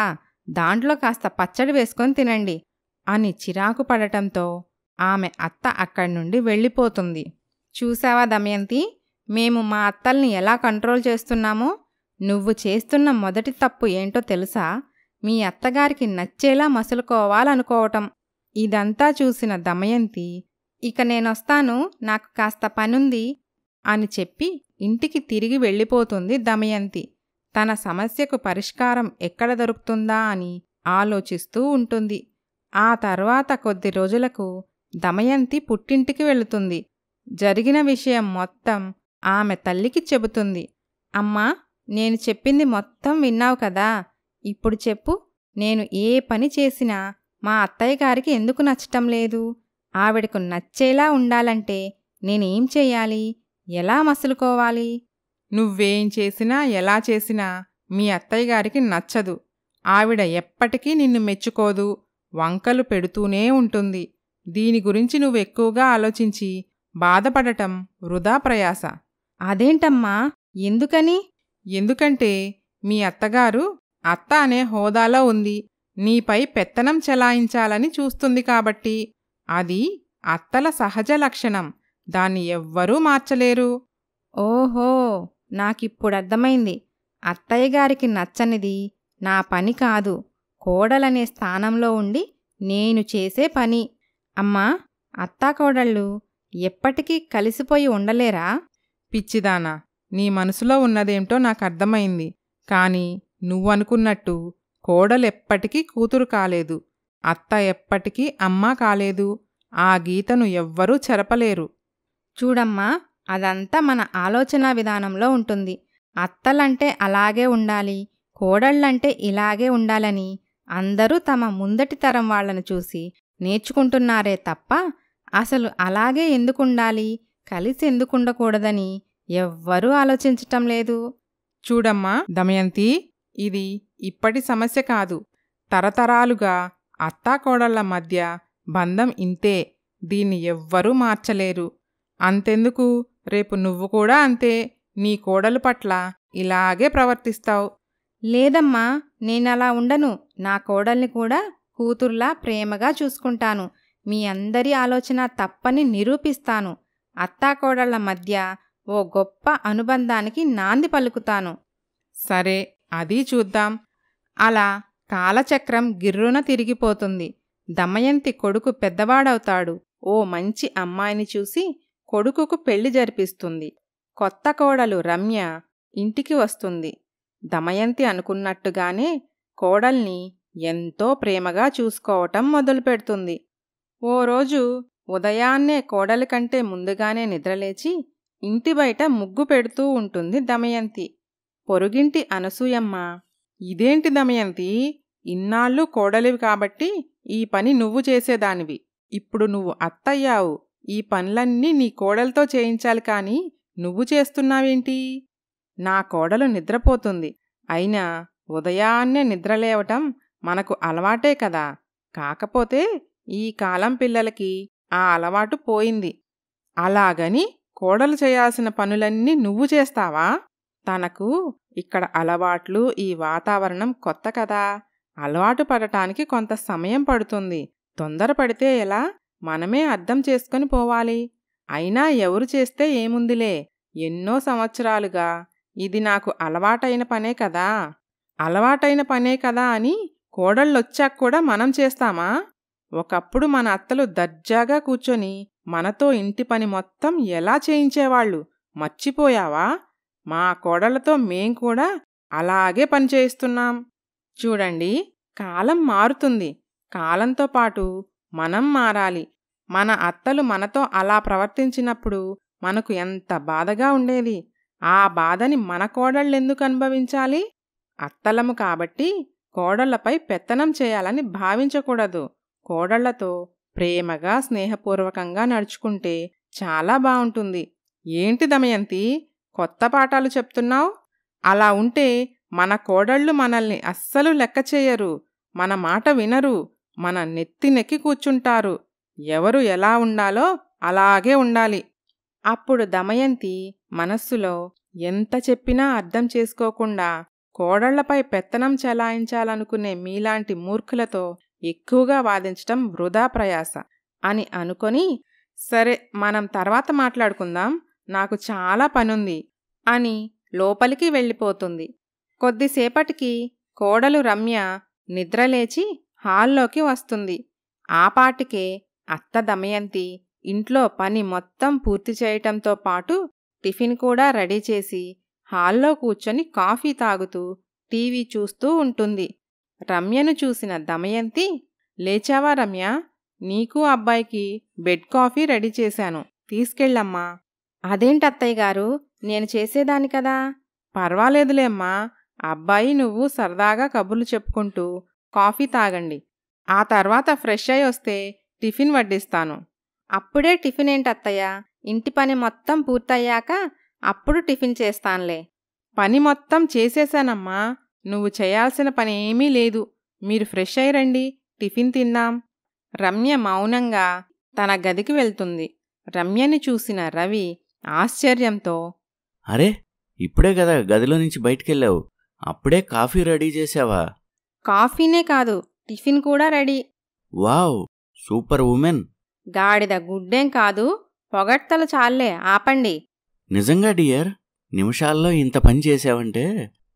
దాంట్లో కాస్త పచ్చడి వేసుకొని తినండి అని చిరాకు పడటంతో ఆమె అత్త అక్కడి నుండి వెళ్ళిపోతుంది చూసావా దమయంతి మేము మా అత్తల్ని ఎలా కంట్రోల్ చేస్తున్నామో నువ్వు చేస్తున్న మొదటి తప్పు ఏంటో తెలుసా మీ అత్తగారికి నచ్చేలా మసులుకోవాలనుకోవటం ఇదంతా చూసిన దమయంతి ఇక నేనొస్తాను నాకు కాస్త పనుంది అని చెప్పి ఇంటికి తిరిగి వెళ్ళిపోతుంది దమయంతి తన సమస్యకు పరిష్కారం ఎక్కడ దొరుకుతుందా అని ఆలోచిస్తూ ఉంటుంది ఆ తర్వాత కొద్ది రోజులకు దమయంతి పుట్టింటికి వెళుతుంది జరిగిన విషయం మొత్తం ఆమె తల్లికి చెబుతుంది అమ్మా నేను చెప్పింది మొత్తం విన్నావు కదా ఇప్పుడు చెప్పు నేను ఏ పని చేసినా మా అత్తయ్య గారికి ఎందుకు నచ్చటం లేదు ఆవిడకు నచ్చేలా ఉండాలంటే నేనేం చేయాలి ఎలా మసులుకోవాలి నువ్వేం చేసినా ఎలా చేసినా మీ అత్తయ్య గారికి నచ్చదు ఆవిడ ఎప్పటికీ నిన్ను మెచ్చుకోదు వంకలు పెడుతూనే ఉంటుంది దీని గురించి నువ్వు ఎక్కువగా ఆలోచించి బాధపడటం వృధా ప్రయాస అదేంటమ్మా ఎందుకని ఎందుకంటే మీ అత్తగారు అత్త అనే హోదాలో ఉంది నీపై పెత్తనం చెలాయించాలని చూస్తుంది కాబట్టి అది అత్తల సహజ లక్షణం దాన్ని ఎవ్వరూ మార్చలేరు ఓహో నాకిప్పుడు అర్థమైంది అత్తయ్య గారికి నచ్చనిది నా పని కాదు కోడలనే స్థానంలో ఉండి నేను చేసే పని అమ్మా అత్తాకోడళ్ళు ఎప్పటికీ కలిసిపోయి ఉండలేరా పిచ్చిదానా నీ మనసులో ఉన్నదేంటో నాకు అర్థమైంది కానీ నువ్వనుకున్నట్టు కోడలెప్పటికీ కూతురు కాలేదు అత్త ఎప్పటికీ అమ్మ కాలేదు ఆ గీతను ఎవ్వరూ చెరపలేరు చూడమ్మా అదంతా మన ఆలోచన విధానంలో ఉంటుంది అత్తలంటే అలాగే ఉండాలి కోడళ్ళంటే ఇలాగే ఉండాలని అందరూ తమ ముందటి తరం వాళ్లను చూసి నేర్చుకుంటున్నారే తప్ప అసలు అలాగే ఎందుకుండాలి కలిసి ఎందుకుండకూడదని ఎవ్వరూ ఆలోచించటం లేదు చూడమ్మా దమయంతి ఇది ఇప్పటి సమస్య కాదు తరతరాలుగా అత్తాకోడళ్ల మధ్య బంధం ఇంతే దీన్ని ఎవ్వరూ మార్చలేరు అంతెందుకు రేపు నువ్వు కూడా అంతే నీ కోడలు పట్ల ఇలాగే ప్రవర్తిస్తావు లేదమ్మా నేనలా ఉండను నా కోడల్ని కూడా కూతుర్లా ప్రేమగా చూసుకుంటాను మీ అందరి ఆలోచన తప్పని నిరూపిస్తాను అత్తాకోడళ్ల మధ్య ఓ గొప్ప అనుబంధానికి నాంది పలుకుతాను సరే అది చూద్దాం అలా కాలచక్రం గిర్రున తిరిగిపోతుంది దమయంతి కొడుకు పెద్దవాడవుతాడు ఓ మంచి అమ్మాయిని చూసి కొడుకుకు పెళ్లి జరిపిస్తుంది కొత్త కోడలు రమ్య ఇంటికి వస్తుంది దమయంతి అనుకున్నట్టుగానే కోడల్ని ఎంతో ప్రేమగా చూసుకోవటం మొదలుపెడుతుంది ఓ రోజు ఉదయాన్నే కోడలి కంటే ముందుగానే నిద్రలేచి ఇంటి బయట ముగ్గు పెడుతూ ఉంటుంది దమయంతి పొరుగింటి అనసూయమ్మ ఇదేంటి దమయంతి ఇన్నాళ్ళు కోడలివి కాబట్టి ఈ పని నువ్వు చేసేదానివి ఇప్పుడు నువ్వు అత్తయ్యావు ఈ పనులన్నీ నీ కోడలతో చేయించాలి కాని నువ్వు చేస్తున్నావేంటి నా కోడలు నిద్రపోతుంది అయినా ఉదయాన్నే నిద్రలేవటం మనకు అలవాటే కదా కాకపోతే ఈ కాలం పిల్లలకి ఆ అలవాటు పోయింది అలాగని కోడలు చేయాల్సిన పనులన్నీ నువ్వు చేస్తావా తనకు ఇక్కడ అలవాట్లు ఈ వాతావరణం కొత్త కదా అలవాటు పడటానికి కొంత సమయం పడుతుంది తొందరపడితే ఎలా మనమే అర్థం చేసుకుని పోవాలి అయినా ఎవరు చేస్తే ఏముందిలే ఎన్నో సంవత్సరాలుగా ఇది నాకు అలవాటైన పనే కదా అలవాటైన పనే కదా అని కోడళ్ళొచ్చాక కూడా మనం చేస్తామా ఒకప్పుడు మన అత్తలు దర్జాగా కూర్చొని మనతో ఇంటి పని మొత్తం ఎలా చేయించేవాళ్ళు మర్చిపోయావా మా కోడళ్లతో మేం కూడా అలాగే పనిచేయిస్తున్నాం చూడండి కాలం మారుతుంది కాలంతో పాటు మనం మారాలి మన అత్తలు మనతో అలా ప్రవర్తించినప్పుడు మనకు ఎంత బాధగా ఉండేది ఆ బాధని మన కోడళ్ళెందుకు అనుభవించాలి అత్తలము కాబట్టి కోడళ్లపై పెత్తనం చేయాలని భావించకూడదు కోడళ్లతో ప్రేమగా స్నేహపూర్వకంగా నడుచుకుంటే చాలా బాగుంటుంది ఏంటి దమయంతి కొత్త పాఠాలు చెప్తున్నావు అలా ఉంటే మన కోడళ్ళు మనల్ని అస్సలు లెక్క చేయరు మన మాట వినరు మన నెత్తి నెక్కి కూర్చుంటారు ఎవరు ఎలా ఉండాలో అలాగే ఉండాలి అప్పుడు దమయంతి మనస్సులో ఎంత చెప్పినా అర్థం చేసుకోకుండా కోడళ్లపై పెత్తనం చెలాయించాలనుకునే మీలాంటి మూర్ఖులతో ఎక్కువగా వాదించటం వృధా ప్రయాస అని అనుకొని సరే మనం తర్వాత మాట్లాడుకుందాం నాకు చాలా పనుంది అని లోపలికి వెళ్ళిపోతుంది కొద్దిసేపటికి కోడలు రమ్య నిద్రలేచి హాల్లోకి వస్తుంది ఆ పాటికే అత్త దమయంతి ఇంట్లో పని మొత్తం పూర్తి చేయటంతో పాటు టిఫిన్ కూడా రెడీ చేసి హాల్లో కూర్చొని కాఫీ తాగుతూ టీవీ చూస్తూ ఉంటుంది రమ్యను చూసిన దమయంతి లేచావా రమ్య నీకు అబ్బాయికి బెడ్ కాఫీ రెడీ చేశాను తీసుకెళ్ళమ్మా అదేంటి అత్తయ్య గారు నేను చేసేదాన్ని కదా పర్వాలేదులేమ్మా అబ్బాయి నువ్వు సరదాగా కబుర్లు చెప్పుకుంటూ కాఫీ తాగండి ఆ తర్వాత ఫ్రెష్ అయి వస్తే టిఫిన్ వడ్డిస్తాను అప్పుడే టిఫిన్ ఏంటి అత్తయ్య ఇంటి పని మొత్తం పూర్తయ్యాక అప్పుడు టిఫిన్ చేస్తానులే పని మొత్తం చేసేశానమ్మా నువ్వు చేయాల్సిన పని ఏమీ లేదు మీరు ఫ్రెష్ అయి రండి టిఫిన్ తిందాం రమ్య మౌనంగా తన గదికి వెళ్తుంది రమ్యని చూసిన రవి ఆశ్చర్యంతో అరే ఇప్పుడే కదా గదిలో నుంచి బయటికెళ్ళావు అప్పుడే కాఫీ రెడీ చేసావా కాఫీనే కాదు టిఫిన్ కూడా రెడీ వావ్ సూపర్ ఉమెన్ గాడిద గుడ్డేం కాదు పొగడ్తలు చాలే ఆపండి నిజంగా డియర్ నిమిషాల్లో ఇంత పని చేసావంటే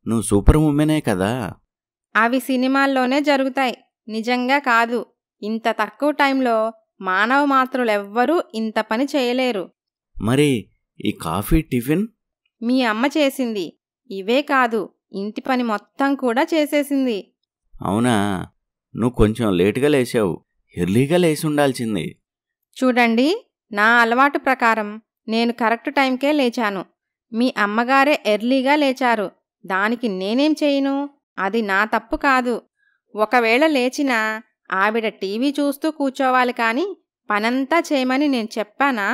నువ్వు సూపర్ ఉమెనే కదా అవి సినిమాల్లోనే జరుగుతాయి నిజంగా కాదు ఇంత తక్కువ టైంలో మానవ మాత్రులెవ్వరూ ఇంత పని చేయలేరు మరి ఈ కాఫీ టిఫిన్ మీ అమ్మ చేసింది ఇవే కాదు ఇంటి పని మొత్తం కూడా చేసేసింది అవునా నువ్వు కొంచెం లేటుగా లేచావు ఎర్లీగా లేచి ఉండాల్సింది చూడండి నా అలవాటు ప్రకారం నేను కరెక్ట్ టైంకే లేచాను మీ అమ్మగారే ఎర్లీగా లేచారు దానికి నేనేం చేయను అది నా తప్పు కాదు ఒకవేళ లేచినా ఆవిడ టీవీ చూస్తూ కూర్చోవాలి కానీ పనంతా చేయమని నేను చెప్పానా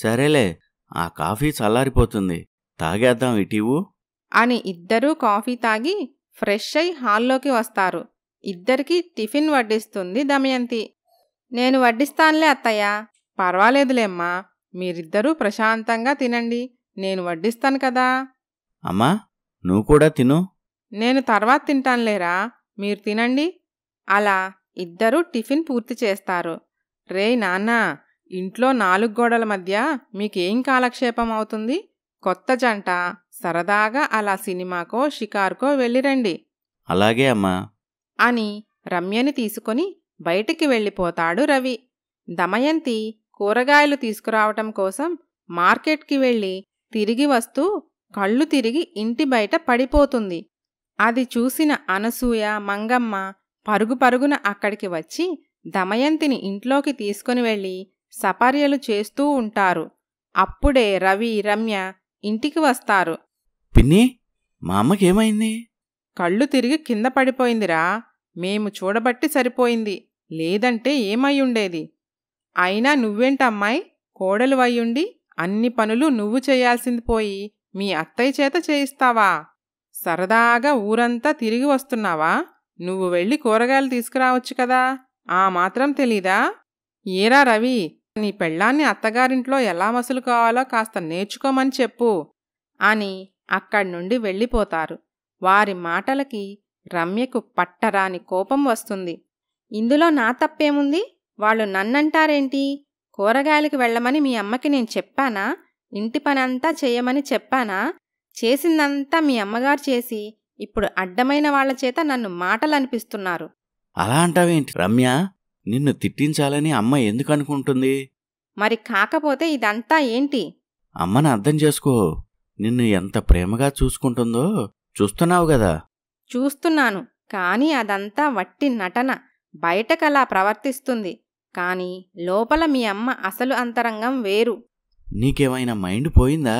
సరేలే ఆ కాఫీ చల్లారిపోతుంది తాగేద్దాం ఇటీవు అని ఇద్దరూ కాఫీ తాగి ఫ్రెష్ అయి హాల్లోకి వస్తారు ఇద్దరికి టిఫిన్ వడ్డిస్తుంది దమయంతి నేను వడ్డిస్తానులే అత్తయ్య పర్వాలేదులేమ్మా మీరిద్దరూ ప్రశాంతంగా తినండి నేను వడ్డిస్తాను కదా అమ్మా నువ్వు కూడా తిను నేను తర్వాత తింటానులేరా మీరు తినండి అలా ఇద్దరూ టిఫిన్ పూర్తి చేస్తారు రే నాన్నా ఇంట్లో నాలుగు గోడల మధ్య మీకేం కాలక్షేపం అవుతుంది కొత్త జంట సరదాగా అలా సినిమాకో షికార్కో వెళ్ళిరండి అలాగే అమ్మా అని రమ్యని తీసుకుని బయటికి వెళ్ళిపోతాడు రవి దమయంతి కూరగాయలు తీసుకురావటం కోసం మార్కెట్కి వెళ్ళి తిరిగి వస్తూ కళ్ళు తిరిగి ఇంటి బయట పడిపోతుంది అది చూసిన అనసూయ మంగమ్మ పరుగు పరుగున అక్కడికి వచ్చి దమయంతిని ఇంట్లోకి తీసుకుని వెళ్ళి సపర్యలు చేస్తూ ఉంటారు అప్పుడే రవి రమ్య ఇంటికి వస్తారు పిన్ని మా అమ్మకేమైంది కళ్ళు తిరిగి కింద పడిపోయిందిరా మేము చూడబట్టి సరిపోయింది లేదంటే ఏమయ్యుండేది అయినా నువ్వేంటమ్మాయి కోడలు అయ్యుండి అన్ని పనులు నువ్వు చేయాల్సింది పోయి మీ అత్తయ్య చేత చేయిస్తావా సరదాగా ఊరంతా తిరిగి వస్తున్నావా నువ్వు వెళ్ళి కూరగాయలు తీసుకురావచ్చు కదా ఆ మాత్రం తెలీదా ఏరా రవి నీ పెళ్ళాన్ని అత్తగారింట్లో ఎలా మసులు కావాలో కాస్త నేర్చుకోమని చెప్పు అని అక్కడి నుండి వెళ్ళిపోతారు వారి మాటలకి రమ్యకు పట్టరాని కోపం వస్తుంది ఇందులో నా తప్పేముంది వాళ్ళు నన్నంటారేంటి కూరగాయలకు వెళ్ళమని మీ అమ్మకి నేను చెప్పానా ఇంటి పనంతా చేయమని చెప్పానా చేసిందంతా మీ అమ్మగారు చేసి ఇప్పుడు అడ్డమైన వాళ్ల చేత నన్ను మాటలనిపిస్తున్నారు అలా అంటావేంటి రమ్య నిన్ను తిట్టించాలని అమ్మ ఎందుకు అనుకుంటుంది మరి కాకపోతే ఇదంతా ఏంటి అమ్మని అర్థం చేసుకో నిన్ను ఎంత ప్రేమగా చూసుకుంటుందో చూస్తున్నావు గదా చూస్తున్నాను కానీ అదంతా వట్టి నటన బయటకలా ప్రవర్తిస్తుంది కానీ లోపల మీ అమ్మ అసలు అంతరంగం వేరు నీకేమైనా మైండ్ పోయిందా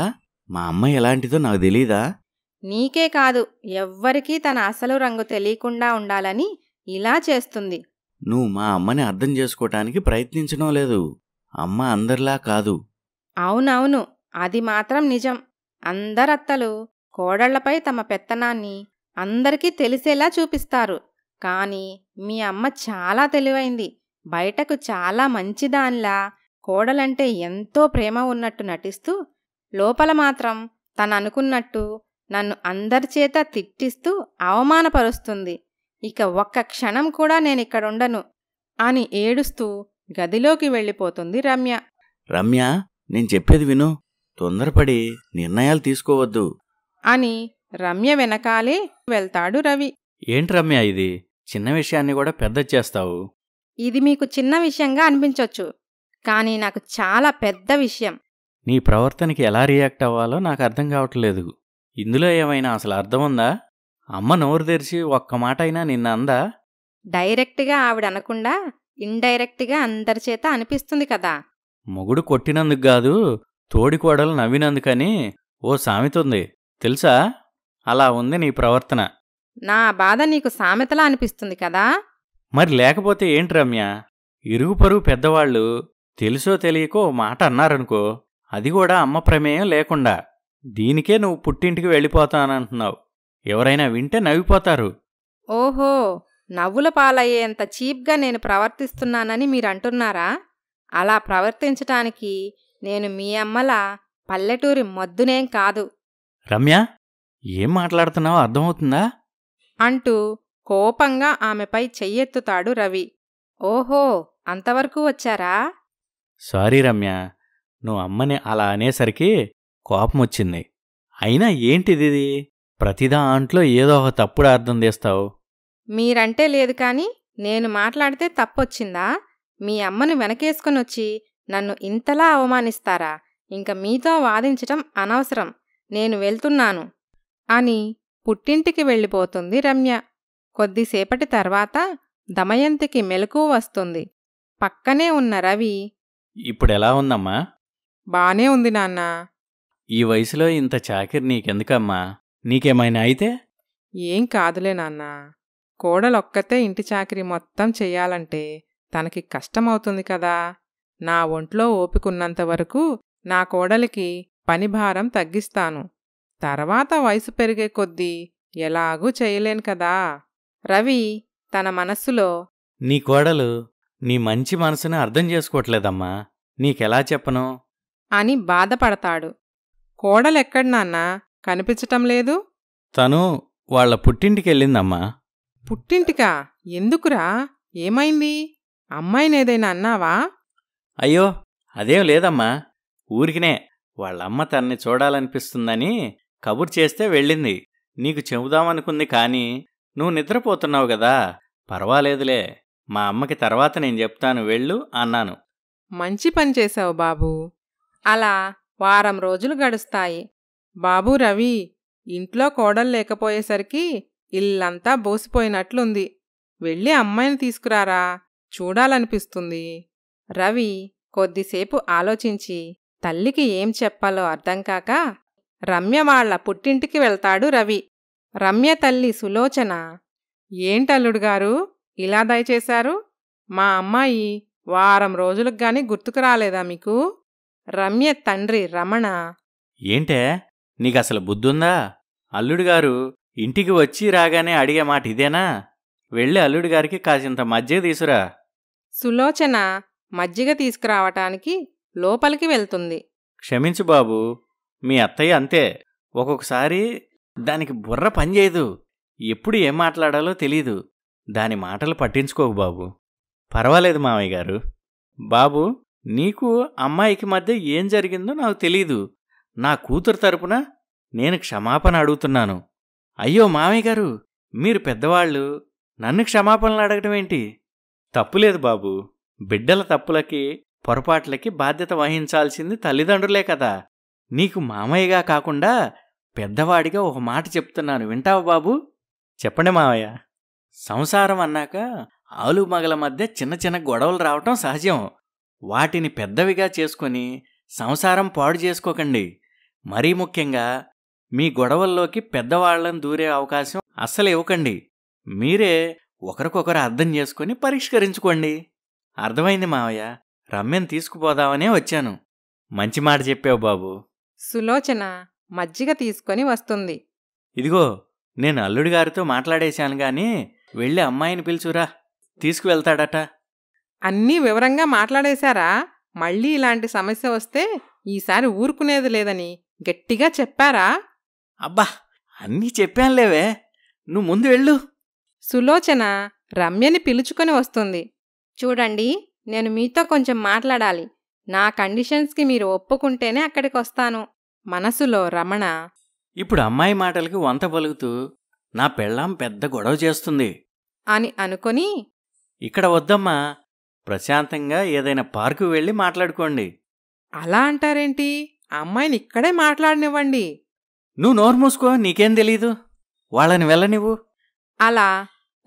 మా అమ్మ ఎలాంటిదో నాకు తెలీదా నీకే కాదు ఎవ్వరికీ తన అసలు రంగు తెలియకుండా ఉండాలని ఇలా చేస్తుంది నువ్వు మా అమ్మని అర్థం చేసుకోటానికి ప్రయత్నించడం లేదు అమ్మ అందరిలా కాదు అవునవును అది మాత్రం నిజం అందరత్తలు కోడళ్లపై తమ పెత్తనాన్ని అందరికీ తెలిసేలా చూపిస్తారు కానీ మీ అమ్మ చాలా తెలివైంది బయటకు చాలా మంచిదానిలా కోడలంటే ఎంతో ప్రేమ ఉన్నట్టు నటిస్తూ లోపల మాత్రం తను అనుకున్నట్టు నన్ను అందరిచేత తిట్టిస్తూ అవమానపరుస్తుంది ఇక ఒక్క క్షణం కూడా నేనిక్కడుండను అని ఏడుస్తూ గదిలోకి వెళ్ళిపోతుంది రమ్య రమ్య నేను చెప్పేది విను తొందరపడి నిర్ణయాలు తీసుకోవద్దు అని రమ్య వెనకాలే వెళ్తాడు రవి ఏంటి రమ్య ఇది చిన్న విషయాన్ని కూడా పెద్ద చేస్తావు ఇది మీకు చిన్న విషయంగా అనిపించవచ్చు కానీ నాకు చాలా పెద్ద విషయం నీ ప్రవర్తనకి ఎలా రియాక్ట్ అవ్వాలో నాకు అర్థం కావట్లేదు ఇందులో ఏమైనా అసలు అర్థం ఉందా అమ్మ నోరు తెరిచి ఒక్క మాట అయినా నిన్న అందా డైరెక్ట్గా ఆవిడ అనకుండా ఇండైరెక్ట్గా అందరి చేత అనిపిస్తుంది కదా మొగుడు కొట్టినందుకు కాదు తోడికోడలు నవ్వినందుకని ఓ సామెతుంది తెలుసా అలా ఉంది నీ ప్రవర్తన నా బాధ నీకు సామెతలా అనిపిస్తుంది కదా మరి లేకపోతే ఏంటి రమ్య ఇరుగు పరుగు పెద్దవాళ్ళు తెలుసో తెలియకో మాట అన్నారనుకో అది కూడా అమ్మ ప్రమేయం లేకుండా దీనికే నువ్వు పుట్టింటికి వెళ్ళిపోతానంటున్నావు ఎవరైనా వింటే నవ్విపోతారు ఓహో నవ్వుల పాలయ్యేంత చీప్గా నేను ప్రవర్తిస్తున్నానని మీరు అంటున్నారా అలా ప్రవర్తించటానికి నేను మీ అమ్మల పల్లెటూరి మద్దునేం కాదు రమ్య ఏం మాట్లాడుతున్నావో అర్థమవుతుందా అంటూ కోపంగా ఆమెపై చెయ్యెత్తుతాడు రవి ఓహో అంతవరకు వచ్చారా సారీ రమ్య నువ్వు అమ్మని అలా అనేసరికి కోపం వచ్చింది అయినా ఏంటిది ప్రతి దాంట్లో ఏదో ఒక తప్పుడు అర్థం చేస్తావు మీరంటే లేదు కానీ నేను మాట్లాడితే తప్పొచ్చిందా మీ అమ్మను వెనకేసుకుని వచ్చి నన్ను ఇంతలా అవమానిస్తారా ఇంక మీతో వాదించటం అనవసరం నేను వెళ్తున్నాను అని పుట్టింటికి వెళ్ళిపోతుంది రమ్య కొద్దిసేపటి తర్వాత దమయంతికి మెలకు వస్తుంది పక్కనే ఉన్న రవి ఇప్పుడు ఎలా ఉందమ్మా బానే ఉంది నాన్న ఈ వయసులో ఇంత చాకిరి నీకెందుకమ్మా నీకేమైనా అయితే ఏం కాదులే నాన్న కోడలొక్కతే ఇంటి చాకరీ మొత్తం చెయ్యాలంటే తనకి కష్టమవుతుంది కదా నా ఒంట్లో ఓపికున్నంత వరకు నా కోడలికి పనిభారం తగ్గిస్తాను తర్వాత వయసు పెరిగే కొద్దీ ఎలాగూ చేయలేను కదా రవి తన మనస్సులో నీ కోడలు నీ మంచి మనసుని అర్థం చేసుకోవట్లేదమ్మా నీకెలా చెప్పను అని బాధపడతాడు కోడలెక్కడి నాన్నా కనిపించటం లేదు తను వాళ్ళ పుట్టింటికెళ్ళిందమ్మా పుట్టింటికా ఎందుకురా ఏమైంది అమ్మాయినేదైనా అన్నావా అయ్యో అదేం లేదమ్మా ఊరికినే వాళ్ళమ్మ తన్ని చూడాలనిపిస్తుందని కబుర్ చేస్తే వెళ్ళింది నీకు చెబుదామనుకుంది కానీ నువ్వు నిద్రపోతున్నావు కదా పర్వాలేదులే మా అమ్మకి తర్వాత నేను చెప్తాను వెళ్ళు అన్నాను మంచి పని చేశావు బాబు అలా వారం రోజులు గడుస్తాయి బాబు రవి ఇంట్లో కోడలు లేకపోయేసరికి ఇల్లంతా బోసిపోయినట్లుంది వెళ్ళి అమ్మాయిని తీసుకురారా చూడాలనిపిస్తుంది రవి కొద్దిసేపు ఆలోచించి తల్లికి ఏం చెప్పాలో అర్థం కాక రమ్య వాళ్ళ పుట్టింటికి వెళ్తాడు రవి రమ్య తల్లి సులోచన ఏంటల్లుడు గారు ఇలా దయచేశారు మా అమ్మాయి వారం రోజులకు గాని గుర్తుకు రాలేదా మీకు రమ్య తండ్రి రమణ ఏంటే నీకసలు బుద్ధుందా అల్లుడుగారు ఇంటికి వచ్చి రాగానే అడిగే మాట ఇదేనా వెళ్ళి అల్లుడిగారికి కాసింత మజ్జిగ తీసురా సులోచన మజ్జిగ తీసుకురావటానికి లోపలికి వెళ్తుంది క్షమించు బాబు మీ అత్తయ్య అంతే ఒక్కొక్కసారి దానికి బుర్ర పనిచేయదు ఎప్పుడు ఏం మాట్లాడాలో తెలీదు దాని మాటలు పట్టించుకోకు బాబు పర్వాలేదు మామయ్య గారు బాబు నీకు అమ్మాయికి మధ్య ఏం జరిగిందో నాకు తెలీదు నా కూతురు తరపున నేను క్షమాపణ అడుగుతున్నాను అయ్యో మామయ్య గారు మీరు పెద్దవాళ్ళు నన్ను క్షమాపణలు అడగటం ఏంటి తప్పులేదు బాబు బిడ్డల తప్పులకి పొరపాట్లకి బాధ్యత వహించాల్సింది తల్లిదండ్రులే కదా నీకు మామయ్యగా కాకుండా పెద్దవాడిగా ఒక మాట చెప్తున్నాను వింటావా బాబు చెప్పండి మామయ్య సంసారం అన్నాక ఆలు మగల మధ్య చిన్న చిన్న గొడవలు రావటం సహజం వాటిని పెద్దవిగా చేసుకొని సంసారం పాడు చేసుకోకండి మరీ ముఖ్యంగా మీ గొడవల్లోకి పెద్దవాళ్లను దూరే అవకాశం అస్సలు ఇవ్వకండి మీరే ఒకరికొకరు అర్థం చేసుకొని పరిష్కరించుకోండి అర్థమైంది మావయ్య రమ్యం తీసుకుపోదామనే వచ్చాను మంచి మాట చెప్పావు బాబు సులోచన మజ్జిగ తీసుకొని వస్తుంది ఇదిగో నేను అల్లుడి గారితో మాట్లాడేశాను గాని వెళ్ళి అమ్మాయిని పిలుచురా తీసుకువెళ్తాడట అన్నీ వివరంగా మాట్లాడేశారా మళ్ళీ ఇలాంటి సమస్య వస్తే ఈసారి ఊరుకునేది లేదని గట్టిగా చెప్పారా అబ్బా అన్నీ చెప్పానులేవే నువ్వు ముందు వెళ్ళు సులోచన రమ్యని పిలుచుకొని వస్తుంది చూడండి నేను మీతో కొంచెం మాట్లాడాలి నా కండిషన్స్కి మీరు ఒప్పుకుంటేనే అక్కడికి వస్తాను మనసులో రమణ ఇప్పుడు అమ్మాయి మాటలకి వంత పలుకుతూ నా పెళ్ళాం పెద్ద గొడవ చేస్తుంది అని అనుకొని ఇక్కడ వద్దమ్మా ప్రశాంతంగా ఏదైనా పార్కు వెళ్ళి మాట్లాడుకోండి అలా అంటారేంటి అమ్మాయిని ఇక్కడే మాట్లాడనివ్వండి నువ్వు నోర్మూసుకో నీకేం తెలీదు వాళ్ళని వెళ్ళనివ్వు అలా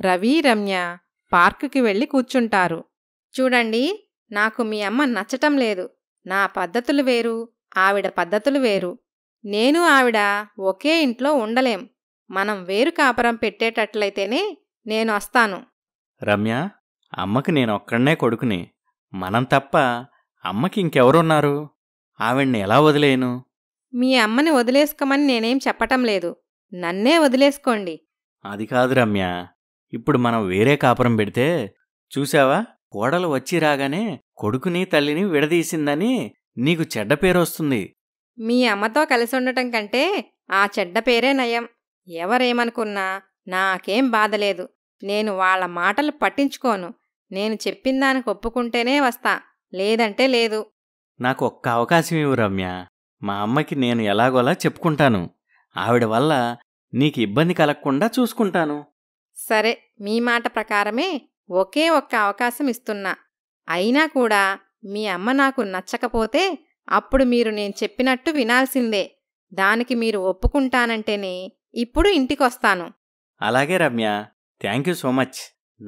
రవి రమ్య పార్కుకి వెళ్ళి కూర్చుంటారు చూడండి నాకు మీ అమ్మ నచ్చటం లేదు నా పద్ధతులు వేరు ఆవిడ పద్ధతులు వేరు నేను ఆవిడ ఒకే ఇంట్లో ఉండలేం మనం వేరు కాపురం పెట్టేటట్లయితేనే నేను వస్తాను రమ్య అమ్మకి నేను కొడుకుని మనం తప్ప అమ్మకి ఇంకెవరున్నారు ఆవిడ్ని ఎలా వదిలేయను మీ అమ్మని వదిలేసుకోమని నేనేం చెప్పటం లేదు నన్నే వదిలేసుకోండి అది కాదు రమ్య ఇప్పుడు మనం వేరే కాపురం పెడితే చూసావా కోడలు వచ్చి రాగానే కొడుకుని తల్లిని విడదీసిందని నీకు చెడ్డ పేరు వస్తుంది మీ అమ్మతో కలిసి ఉండటం కంటే ఆ చెడ్డ పేరే నయం ఎవరేమనుకున్నా నాకేం బాధలేదు నేను వాళ్ళ మాటలు పట్టించుకోను నేను చెప్పిన దానికి ఒప్పుకుంటేనే వస్తా లేదంటే లేదు నాకు ఒక్క అవకాశం ఇవ్వు రమ్య మా అమ్మకి నేను ఎలాగోలా చెప్పుకుంటాను ఆవిడ వల్ల నీకు ఇబ్బంది కలగకుండా చూసుకుంటాను సరే మీ మాట ప్రకారమే ఒకే ఒక్క అవకాశం ఇస్తున్నా అయినా కూడా మీ అమ్మ నాకు నచ్చకపోతే అప్పుడు మీరు నేను చెప్పినట్టు వినాల్సిందే దానికి మీరు ఒప్పుకుంటానంటేనే ఇప్పుడు ఇంటికొస్తాను అలాగే Ramya thank you so much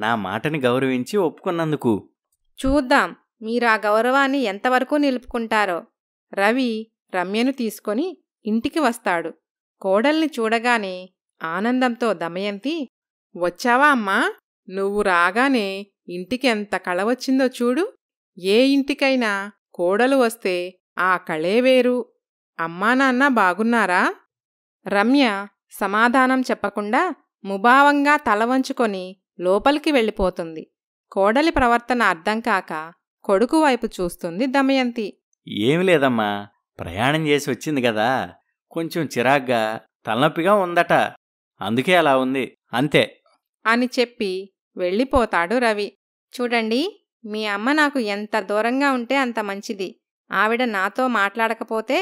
నా మాటని గౌరవించి ఒప్పుకున్నందుకు చూద్దాం మీరు ఆ గౌరవాన్ని ఎంతవరకు నిలుపుకుంటారో రవి రమ్యను తీసుకొని ఇంటికి వస్తాడు కోడల్ని చూడగానే ఆనందంతో దమయంతి వచ్చావా అమ్మా నువ్వు రాగానే ఇంటికి ఎంత కళ వచ్చిందో చూడు ఏ ఇంటికైనా కోడలు వస్తే ఆ కళే వేరు అమ్మా నాన్న బాగున్నారా రమ్య సమాధానం చెప్పకుండా ముభావంగా తల వంచుకొని లోపలికి వెళ్ళిపోతుంది కోడలి ప్రవర్తన అర్థం కాక కొడుకు వైపు చూస్తుంది దమయంతి ఏమి లేదమ్మా ప్రయాణం చేసి వచ్చింది కదా కొంచెం చిరాగ్గా తలనొప్పిగా ఉందట అందుకే అలా ఉంది అంతే అని చెప్పి వెళ్ళిపోతాడు రవి చూడండి మీ అమ్మ నాకు ఎంత దూరంగా ఉంటే అంత మంచిది ఆవిడ నాతో మాట్లాడకపోతే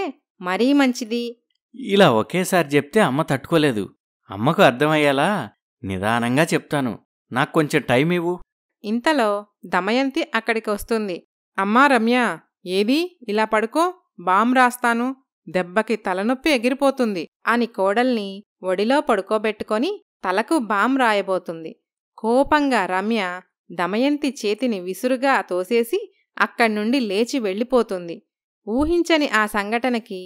మరీ మంచిది ఇలా ఒకేసారి చెప్తే అమ్మ తట్టుకోలేదు అమ్మకు అర్థమయ్యేలా నిదానంగా చెప్తాను నాకు కొంచెం టైం ఇవ్వు ఇంతలో దమయంతి అక్కడికి వస్తుంది అమ్మా రమ్య ఏది ఇలా పడుకో బాం రాస్తాను దెబ్బకి తలనొప్పి ఎగిరిపోతుంది అని కోడల్ని ఒడిలో పడుకోబెట్టుకొని తలకు బాం రాయబోతుంది కోపంగా రమ్య దమయంతి చేతిని విసురుగా తోసేసి అక్కడ్నుండి లేచి వెళ్ళిపోతుంది ఊహించని ఆ సంఘటనకి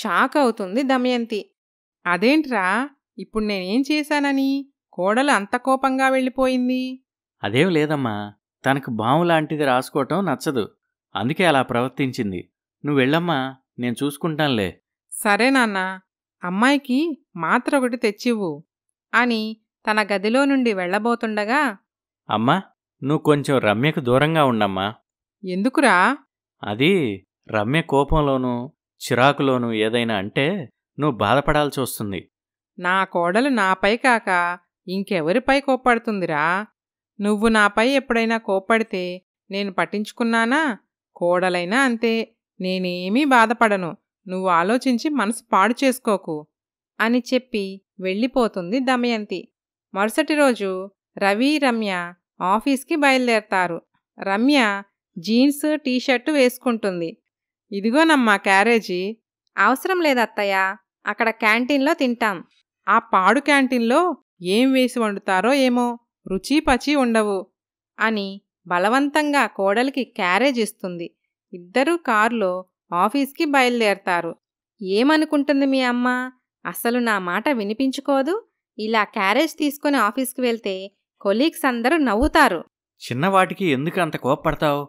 షాక్ అవుతుంది దమయంతి అదేంట్రా ఇప్పుడు నేనేం చేశానని కోడలు అంత కోపంగా వెళ్ళిపోయింది అదేం లేదమ్మా తనకు బావు లాంటిది రాసుకోవటం నచ్చదు అందుకే అలా ప్రవర్తించింది నువ్వెళ్ళమ్మా నేను చూసుకుంటాంలే సరే నాన్న అమ్మాయికి మాత్ర ఒకటి తెచ్చివ్వు అని తన గదిలో నుండి వెళ్ళబోతుండగా అమ్మా నువ్వు కొంచెం రమ్యకు దూరంగా ఉండమ్మా ఎందుకురా అది రమ్య కోపంలోనూ చిరాకులోనూ ఏదైనా అంటే నువ్వు బాధపడాల్సి వస్తుంది నా కోడలు నాపై కాక ఇంకెవరిపై కోప్పడుతుందిరా నువ్వు నాపై ఎప్పుడైనా కోప్పడితే నేను పట్టించుకున్నానా కోడలైనా అంతే నేనేమీ బాధపడను నువ్వు ఆలోచించి మనసు పాడు చేసుకోకు అని చెప్పి వెళ్ళిపోతుంది దమయంతి మరుసటి రోజు రవి రమ్య ఆఫీస్కి బయలుదేరతారు రమ్య జీన్స్ టీషర్టు వేసుకుంటుంది ఇదిగోనమ్మా క్యారేజీ అవసరం లేదత్తయ్య అక్కడ క్యాంటీన్లో తింటాం ఆ పాడు క్యాంటీన్లో ఏం వేసి వండుతారో ఏమో రుచిపచి ఉండవు అని బలవంతంగా కోడలికి క్యారేజ్ ఇస్తుంది ఇద్దరూ కారులో ఆఫీస్కి బయలుదేరతారు ఏమనుకుంటుంది మీ అమ్మ అసలు నా మాట వినిపించుకోదు ఇలా క్యారేజ్ తీసుకుని ఆఫీస్కి వెళ్తే కొలీగ్స్ అందరూ నవ్వుతారు చిన్నవాటికి ఎందుకు అంత కోప్పడతావు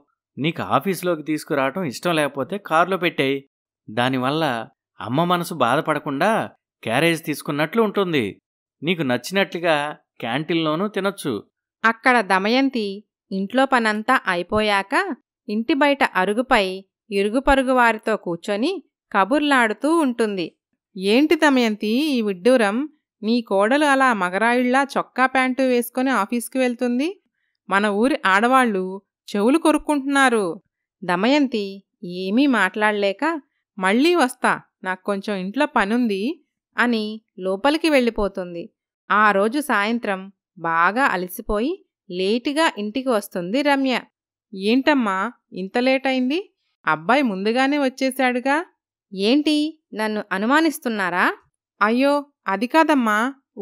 నీకు ఆఫీసులోకి తీసుకురావటం ఇష్టం లేకపోతే కారులో పెట్టేయి దానివల్ల అమ్మ మనసు బాధపడకుండా క్యారేజ్ తీసుకున్నట్లు ఉంటుంది నీకు నచ్చినట్లుగా క్యాంటీన్లోనూ తినొచ్చు అక్కడ దమయంతి ఇంట్లో పనంతా అయిపోయాక ఇంటి బయట అరుగుపై ఇరుగుపరుగు వారితో కూర్చొని కబుర్లాడుతూ ఉంటుంది ఏంటి దమయంతి ఈ విడ్డూరం నీ కోడలు అలా మగరాయుళ్లా చొక్కా ప్యాంటు వేసుకొని ఆఫీస్కి వెళ్తుంది మన ఊరి ఆడవాళ్ళు చెవులు కొరుక్కుంటున్నారు దమయంతి ఏమీ మాట్లాడలేక మళ్ళీ వస్తా నాకు కొంచెం ఇంట్లో పనుంది అని లోపలికి వెళ్ళిపోతుంది ఆ రోజు సాయంత్రం బాగా అలసిపోయి లేటుగా ఇంటికి వస్తుంది రమ్య ఏంటమ్మా ఇంత లేటైంది అబ్బాయి ముందుగానే వచ్చేశాడుగా ఏంటి నన్ను అనుమానిస్తున్నారా అయ్యో అది కాదమ్మా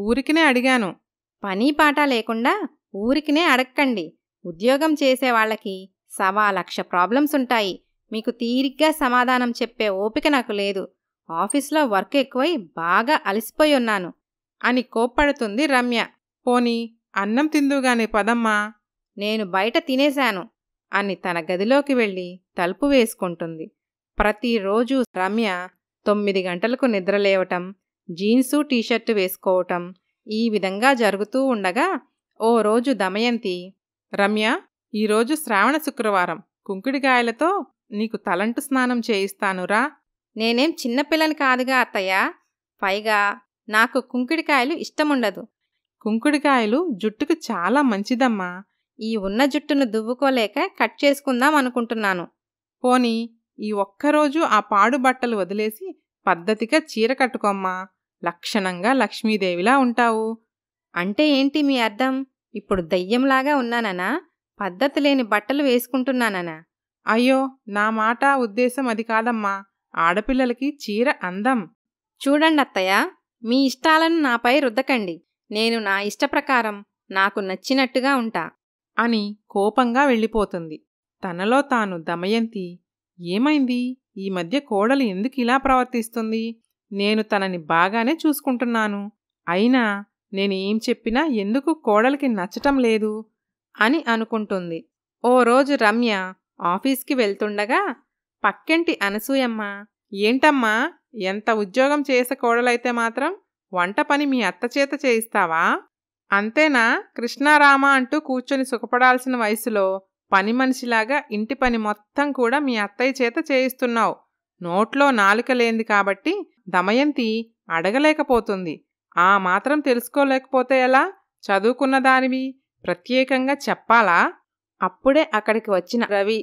ఊరికినే అడిగాను పని పాట లేకుండా ఊరికినే అడక్కండి ఉద్యోగం చేసేవాళ్ళకి సవా లక్ష ప్రాబ్లమ్స్ ఉంటాయి మీకు తీరిగ్గా సమాధానం చెప్పే ఓపిక నాకు లేదు ఆఫీస్లో వర్క్ ఎక్కువై బాగా అలసిపోయి ఉన్నాను అని కోప్పడుతుంది రమ్య పోని అన్నం తిందుగాని పదమ్మా నేను బయట తినేశాను అని తన గదిలోకి వెళ్ళి తలుపు వేసుకుంటుంది ప్రతిరోజు రమ్య తొమ్మిది గంటలకు నిద్రలేవటం జీన్సు టీషర్టు వేసుకోవటం ఈ విధంగా జరుగుతూ ఉండగా ఓ రోజు దమయంతి రమ్య ఈరోజు శ్రావణ శుక్రవారం కుంకుడికాయలతో నీకు తలంటు స్నానం చేయిస్తానురా నేనేం చిన్నపిల్లని కాదుగా అత్తయ్య పైగా నాకు కుంకుడికాయలు ఇష్టముండదు కుంకుడికాయలు జుట్టుకు చాలా మంచిదమ్మా ఈ ఉన్న జుట్టును దువ్వుకోలేక కట్ చేసుకుందాం అనుకుంటున్నాను పోనీ ఈ ఒక్కరోజు ఆ పాడు బట్టలు వదిలేసి పద్ధతిగా చీర కట్టుకోమ్మా లక్షణంగా లక్ష్మీదేవిలా ఉంటావు అంటే ఏంటి మీ అర్థం ఇప్పుడు దయ్యంలాగా ఉన్నానా పద్ధతి లేని బట్టలు వేసుకుంటున్నానా అయ్యో నా మాట ఉద్దేశం అది కాదమ్మా ఆడపిల్లలకి చీర అందం చూడండి అత్తయ్య మీ ఇష్టాలను నాపై రుద్దకండి నేను నా ఇష్టప్రకారం నాకు నచ్చినట్టుగా ఉంటా అని కోపంగా వెళ్ళిపోతుంది తనలో తాను దమయంతి ఏమైంది ఈ మధ్య కోడలు ఎందుకు ఇలా ప్రవర్తిస్తుంది నేను తనని బాగానే చూసుకుంటున్నాను అయినా నేను ఏం చెప్పినా ఎందుకు కోడలికి నచ్చటం లేదు అని అనుకుంటుంది ఓ రోజు రమ్య ఆఫీస్కి వెళ్తుండగా పక్కింటి అనసూయమ్మ ఏంటమ్మా ఎంత ఉద్యోగం చేసే కోడలైతే మాత్రం వంట పని మీ అత్త చేత చేయిస్తావా అంతేనా కృష్ణారామ అంటూ కూర్చొని సుఖపడాల్సిన వయసులో పని మనిషిలాగా ఇంటి పని మొత్తం కూడా మీ అత్తయ్య చేత చేయిస్తున్నావు నోట్లో నాలుక లేని కాబట్టి దమయంతి అడగలేకపోతుంది ఆ మాత్రం తెలుసుకోలేకపోతే ఎలా చదువుకున్న దానివి ప్రత్యేకంగా చెప్పాలా అప్పుడే అక్కడికి వచ్చిన రవి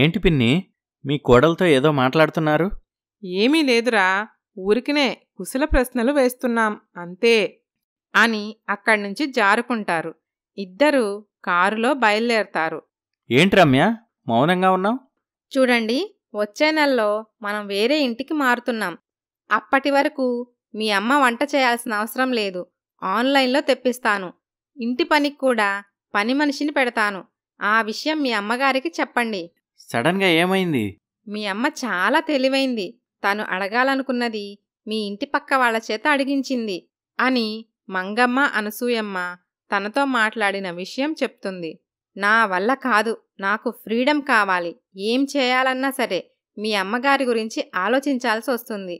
ఏంటి పిన్ని మీ కోడలతో ఏదో మాట్లాడుతున్నారు ఏమీ లేదురా ఊరికినే కుశల ప్రశ్నలు వేస్తున్నాం అంతే అని అక్కడి నుంచి జారుకుంటారు ఇద్దరూ కారులో బయలుదేరతారు ఏంటి రమ్య మౌనంగా ఉన్నాం చూడండి వచ్చే నెలలో మనం వేరే ఇంటికి మారుతున్నాం అప్పటి వరకు మీ అమ్మ వంట చేయాల్సిన అవసరం లేదు ఆన్లైన్లో తెప్పిస్తాను ఇంటి పనికి కూడా పని మనిషిని పెడతాను ఆ విషయం మీ అమ్మగారికి చెప్పండి సడన్గా ఏమైంది మీ అమ్మ చాలా తెలివైంది తాను అడగాలనుకున్నది మీ ఇంటి పక్క వాళ్ల చేత అడిగించింది అని మంగమ్మ అనసూయమ్మ తనతో మాట్లాడిన విషయం చెప్తుంది నా వల్ల కాదు నాకు ఫ్రీడమ్ కావాలి ఏం చేయాలన్నా సరే మీ అమ్మగారి గురించి ఆలోచించాల్సి వస్తుంది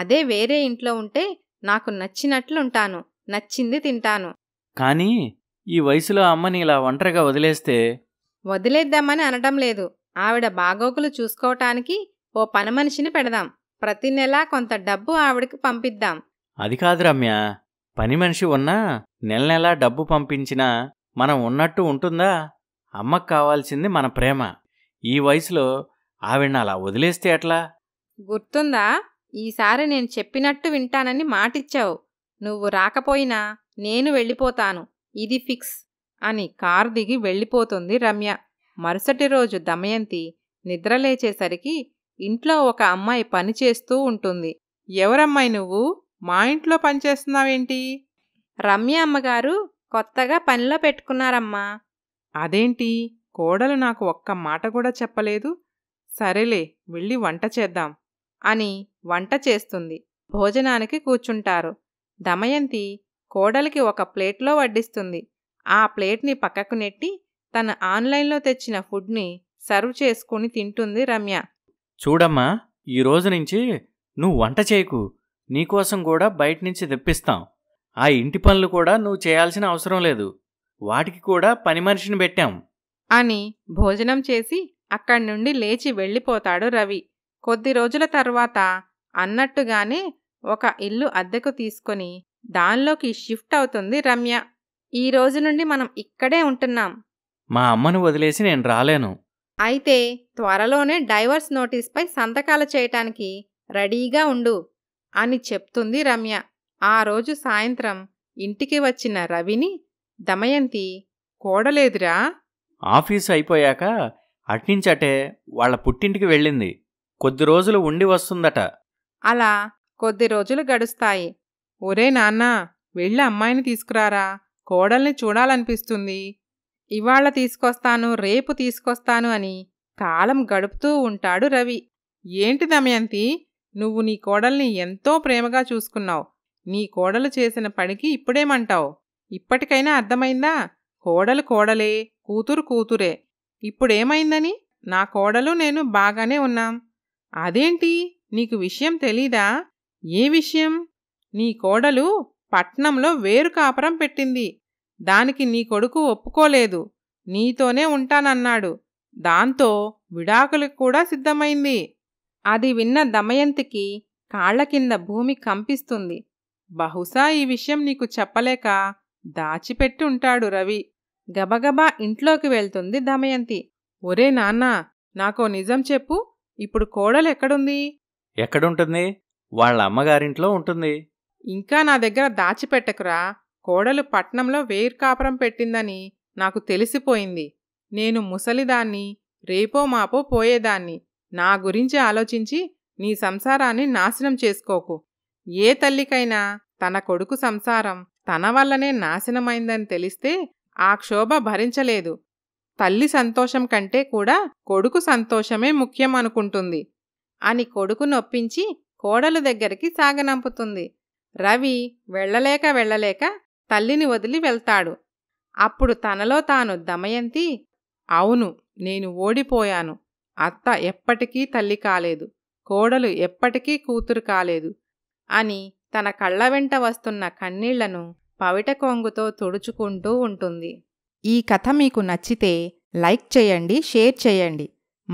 అదే వేరే ఇంట్లో ఉంటే నాకు నచ్చినట్లుంటాను నచ్చింది తింటాను కానీ ఈ వయసులో అమ్మని ఇలా ఒంటరిగా వదిలేస్తే వదిలేద్దామని అనటం లేదు ఆవిడ బాగోగులు చూసుకోవటానికి ఓ పని మనిషిని పెడదాం ప్రతి నెలా కొంత డబ్బు ఆవిడకి పంపిద్దాం అది కాదు రమ్య పని మనిషి ఉన్నా నెల నెలా డబ్బు పంపించినా మనం ఉన్నట్టు ఉంటుందా అమ్మకు కావాల్సింది మన ప్రేమ ఈ వయసులో ఆవిడని అలా వదిలేస్తే ఎట్లా గుర్తుందా ఈసారి నేను చెప్పినట్టు వింటానని మాటిచ్చావు నువ్వు రాకపోయినా నేను వెళ్ళిపోతాను ఇది ఫిక్స్ అని కారు దిగి వెళ్ళిపోతుంది రమ్య మరుసటి రోజు దమయంతి నిద్రలేచేసరికి ఇంట్లో ఒక అమ్మాయి పనిచేస్తూ ఉంటుంది ఎవరమ్మాయి నువ్వు మా ఇంట్లో పనిచేస్తున్నావేంటి రమ్య అమ్మగారు కొత్తగా పనిలో పెట్టుకున్నారమ్మా అదేంటి కోడలు నాకు ఒక్క మాట కూడా చెప్పలేదు సరేలే వెళ్ళి వంట చేద్దాం అని వంట చేస్తుంది భోజనానికి కూర్చుంటారు దమయంతి కోడలికి ఒక ప్లేట్లో వడ్డిస్తుంది ఆ ప్లేట్ని పక్కకు నెట్టి తన ఆన్లైన్లో తెచ్చిన ఫుడ్ని సర్వ్ చేసుకుని తింటుంది రమ్య చూడమ్మా ఈ రోజు నుంచి నువ్వు వంట చేయకు నీకోసం కూడా బయట నుంచి తెప్పిస్తాం ఆ ఇంటి పనులు కూడా నువ్వు చేయాల్సిన అవసరం లేదు వాటికి కూడా పని మనిషిని పెట్టాం అని భోజనం చేసి అక్కడి నుండి లేచి వెళ్ళిపోతాడు రవి కొద్ది రోజుల తర్వాత అన్నట్టుగానే ఒక ఇల్లు అద్దెకు తీసుకొని దానిలోకి షిఫ్ట్ అవుతుంది రమ్య ఈ రోజు నుండి మనం ఇక్కడే ఉంటున్నాం మా అమ్మను వదిలేసి నేను రాలేను అయితే త్వరలోనే డైవర్స్ నోటీస్పై సంతకాలు చేయటానికి రెడీగా ఉండు అని చెప్తుంది రమ్య ఆ రోజు సాయంత్రం ఇంటికి వచ్చిన రవిని దమయంతి కూడలేదురా ఆఫీసు అయిపోయాక అట్నించటే వాళ్ళ పుట్టింటికి వెళ్ళింది కొద్ది రోజులు ఉండి వస్తుందట అలా కొద్ది రోజులు గడుస్తాయి ఒరే నాన్న వెళ్ళి అమ్మాయిని తీసుకురారా కోడల్ని చూడాలనిపిస్తుంది ఇవాళ తీసుకొస్తాను రేపు తీసుకొస్తాను అని కాలం గడుపుతూ ఉంటాడు రవి ఏంటి దమయంతి నువ్వు నీ కోడల్ని ఎంతో ప్రేమగా చూసుకున్నావు నీ కోడలు చేసిన పనికి ఇప్పుడేమంటావు ఇప్పటికైనా అర్థమైందా కోడలు కోడలే కూతురు కూతురే ఇప్పుడేమైందని నా కోడలు నేను బాగానే ఉన్నాం అదేంటి నీకు విషయం తెలీదా ఏ విషయం నీ కోడలు పట్నంలో వేరు కాపురం పెట్టింది దానికి నీ కొడుకు ఒప్పుకోలేదు నీతోనే ఉంటానన్నాడు దాంతో విడాకులకు కూడా సిద్ధమైంది అది విన్న దమయంతికి కాళ్ల కింద భూమి కంపిస్తుంది బహుశా ఈ విషయం నీకు చెప్పలేక దాచిపెట్టి ఉంటాడు రవి గబగబా ఇంట్లోకి వెళ్తుంది దమయంతి ఒరే నాన్నా నాకో నిజం చెప్పు ఇప్పుడు కోడలు ఎక్కడుంది ఎక్కడుంటుంది వాళ్ళ అమ్మగారింట్లో ఉంటుంది ఇంకా నా దగ్గర దాచిపెట్టకురా కోడలు పట్నంలో వేర్కాపురం పెట్టిందని నాకు తెలిసిపోయింది నేను ముసలిదాన్ని రేపో మాపో పోయేదాన్ని నా గురించి ఆలోచించి నీ సంసారాన్ని నాశనం చేసుకోకు ఏ తల్లికైనా తన కొడుకు సంసారం తన వల్లనే నాశనమైందని తెలిస్తే ఆ క్షోభ భరించలేదు తల్లి సంతోషం కంటే కూడా కొడుకు సంతోషమే ముఖ్యం అనుకుంటుంది అని కొడుకు నొప్పించి కోడలు దగ్గరికి సాగనంపుతుంది రవి వెళ్ళలేక వెళ్ళలేక తల్లిని వదిలి వెళ్తాడు అప్పుడు తనలో తాను దమయంతి అవును నేను ఓడిపోయాను అత్త ఎప్పటికీ తల్లి కాలేదు కోడలు ఎప్పటికీ కూతురు కాలేదు అని తన కళ్ళ వెంట వస్తున్న కన్నీళ్లను పవిట కొంగుతో తుడుచుకుంటూ ఉంటుంది ఈ కథ మీకు నచ్చితే లైక్ చేయండి షేర్ చేయండి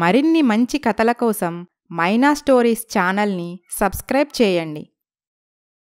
మరిన్ని మంచి కథల కోసం మైనా స్టోరీస్ ఛానల్ని సబ్స్క్రైబ్ చేయండి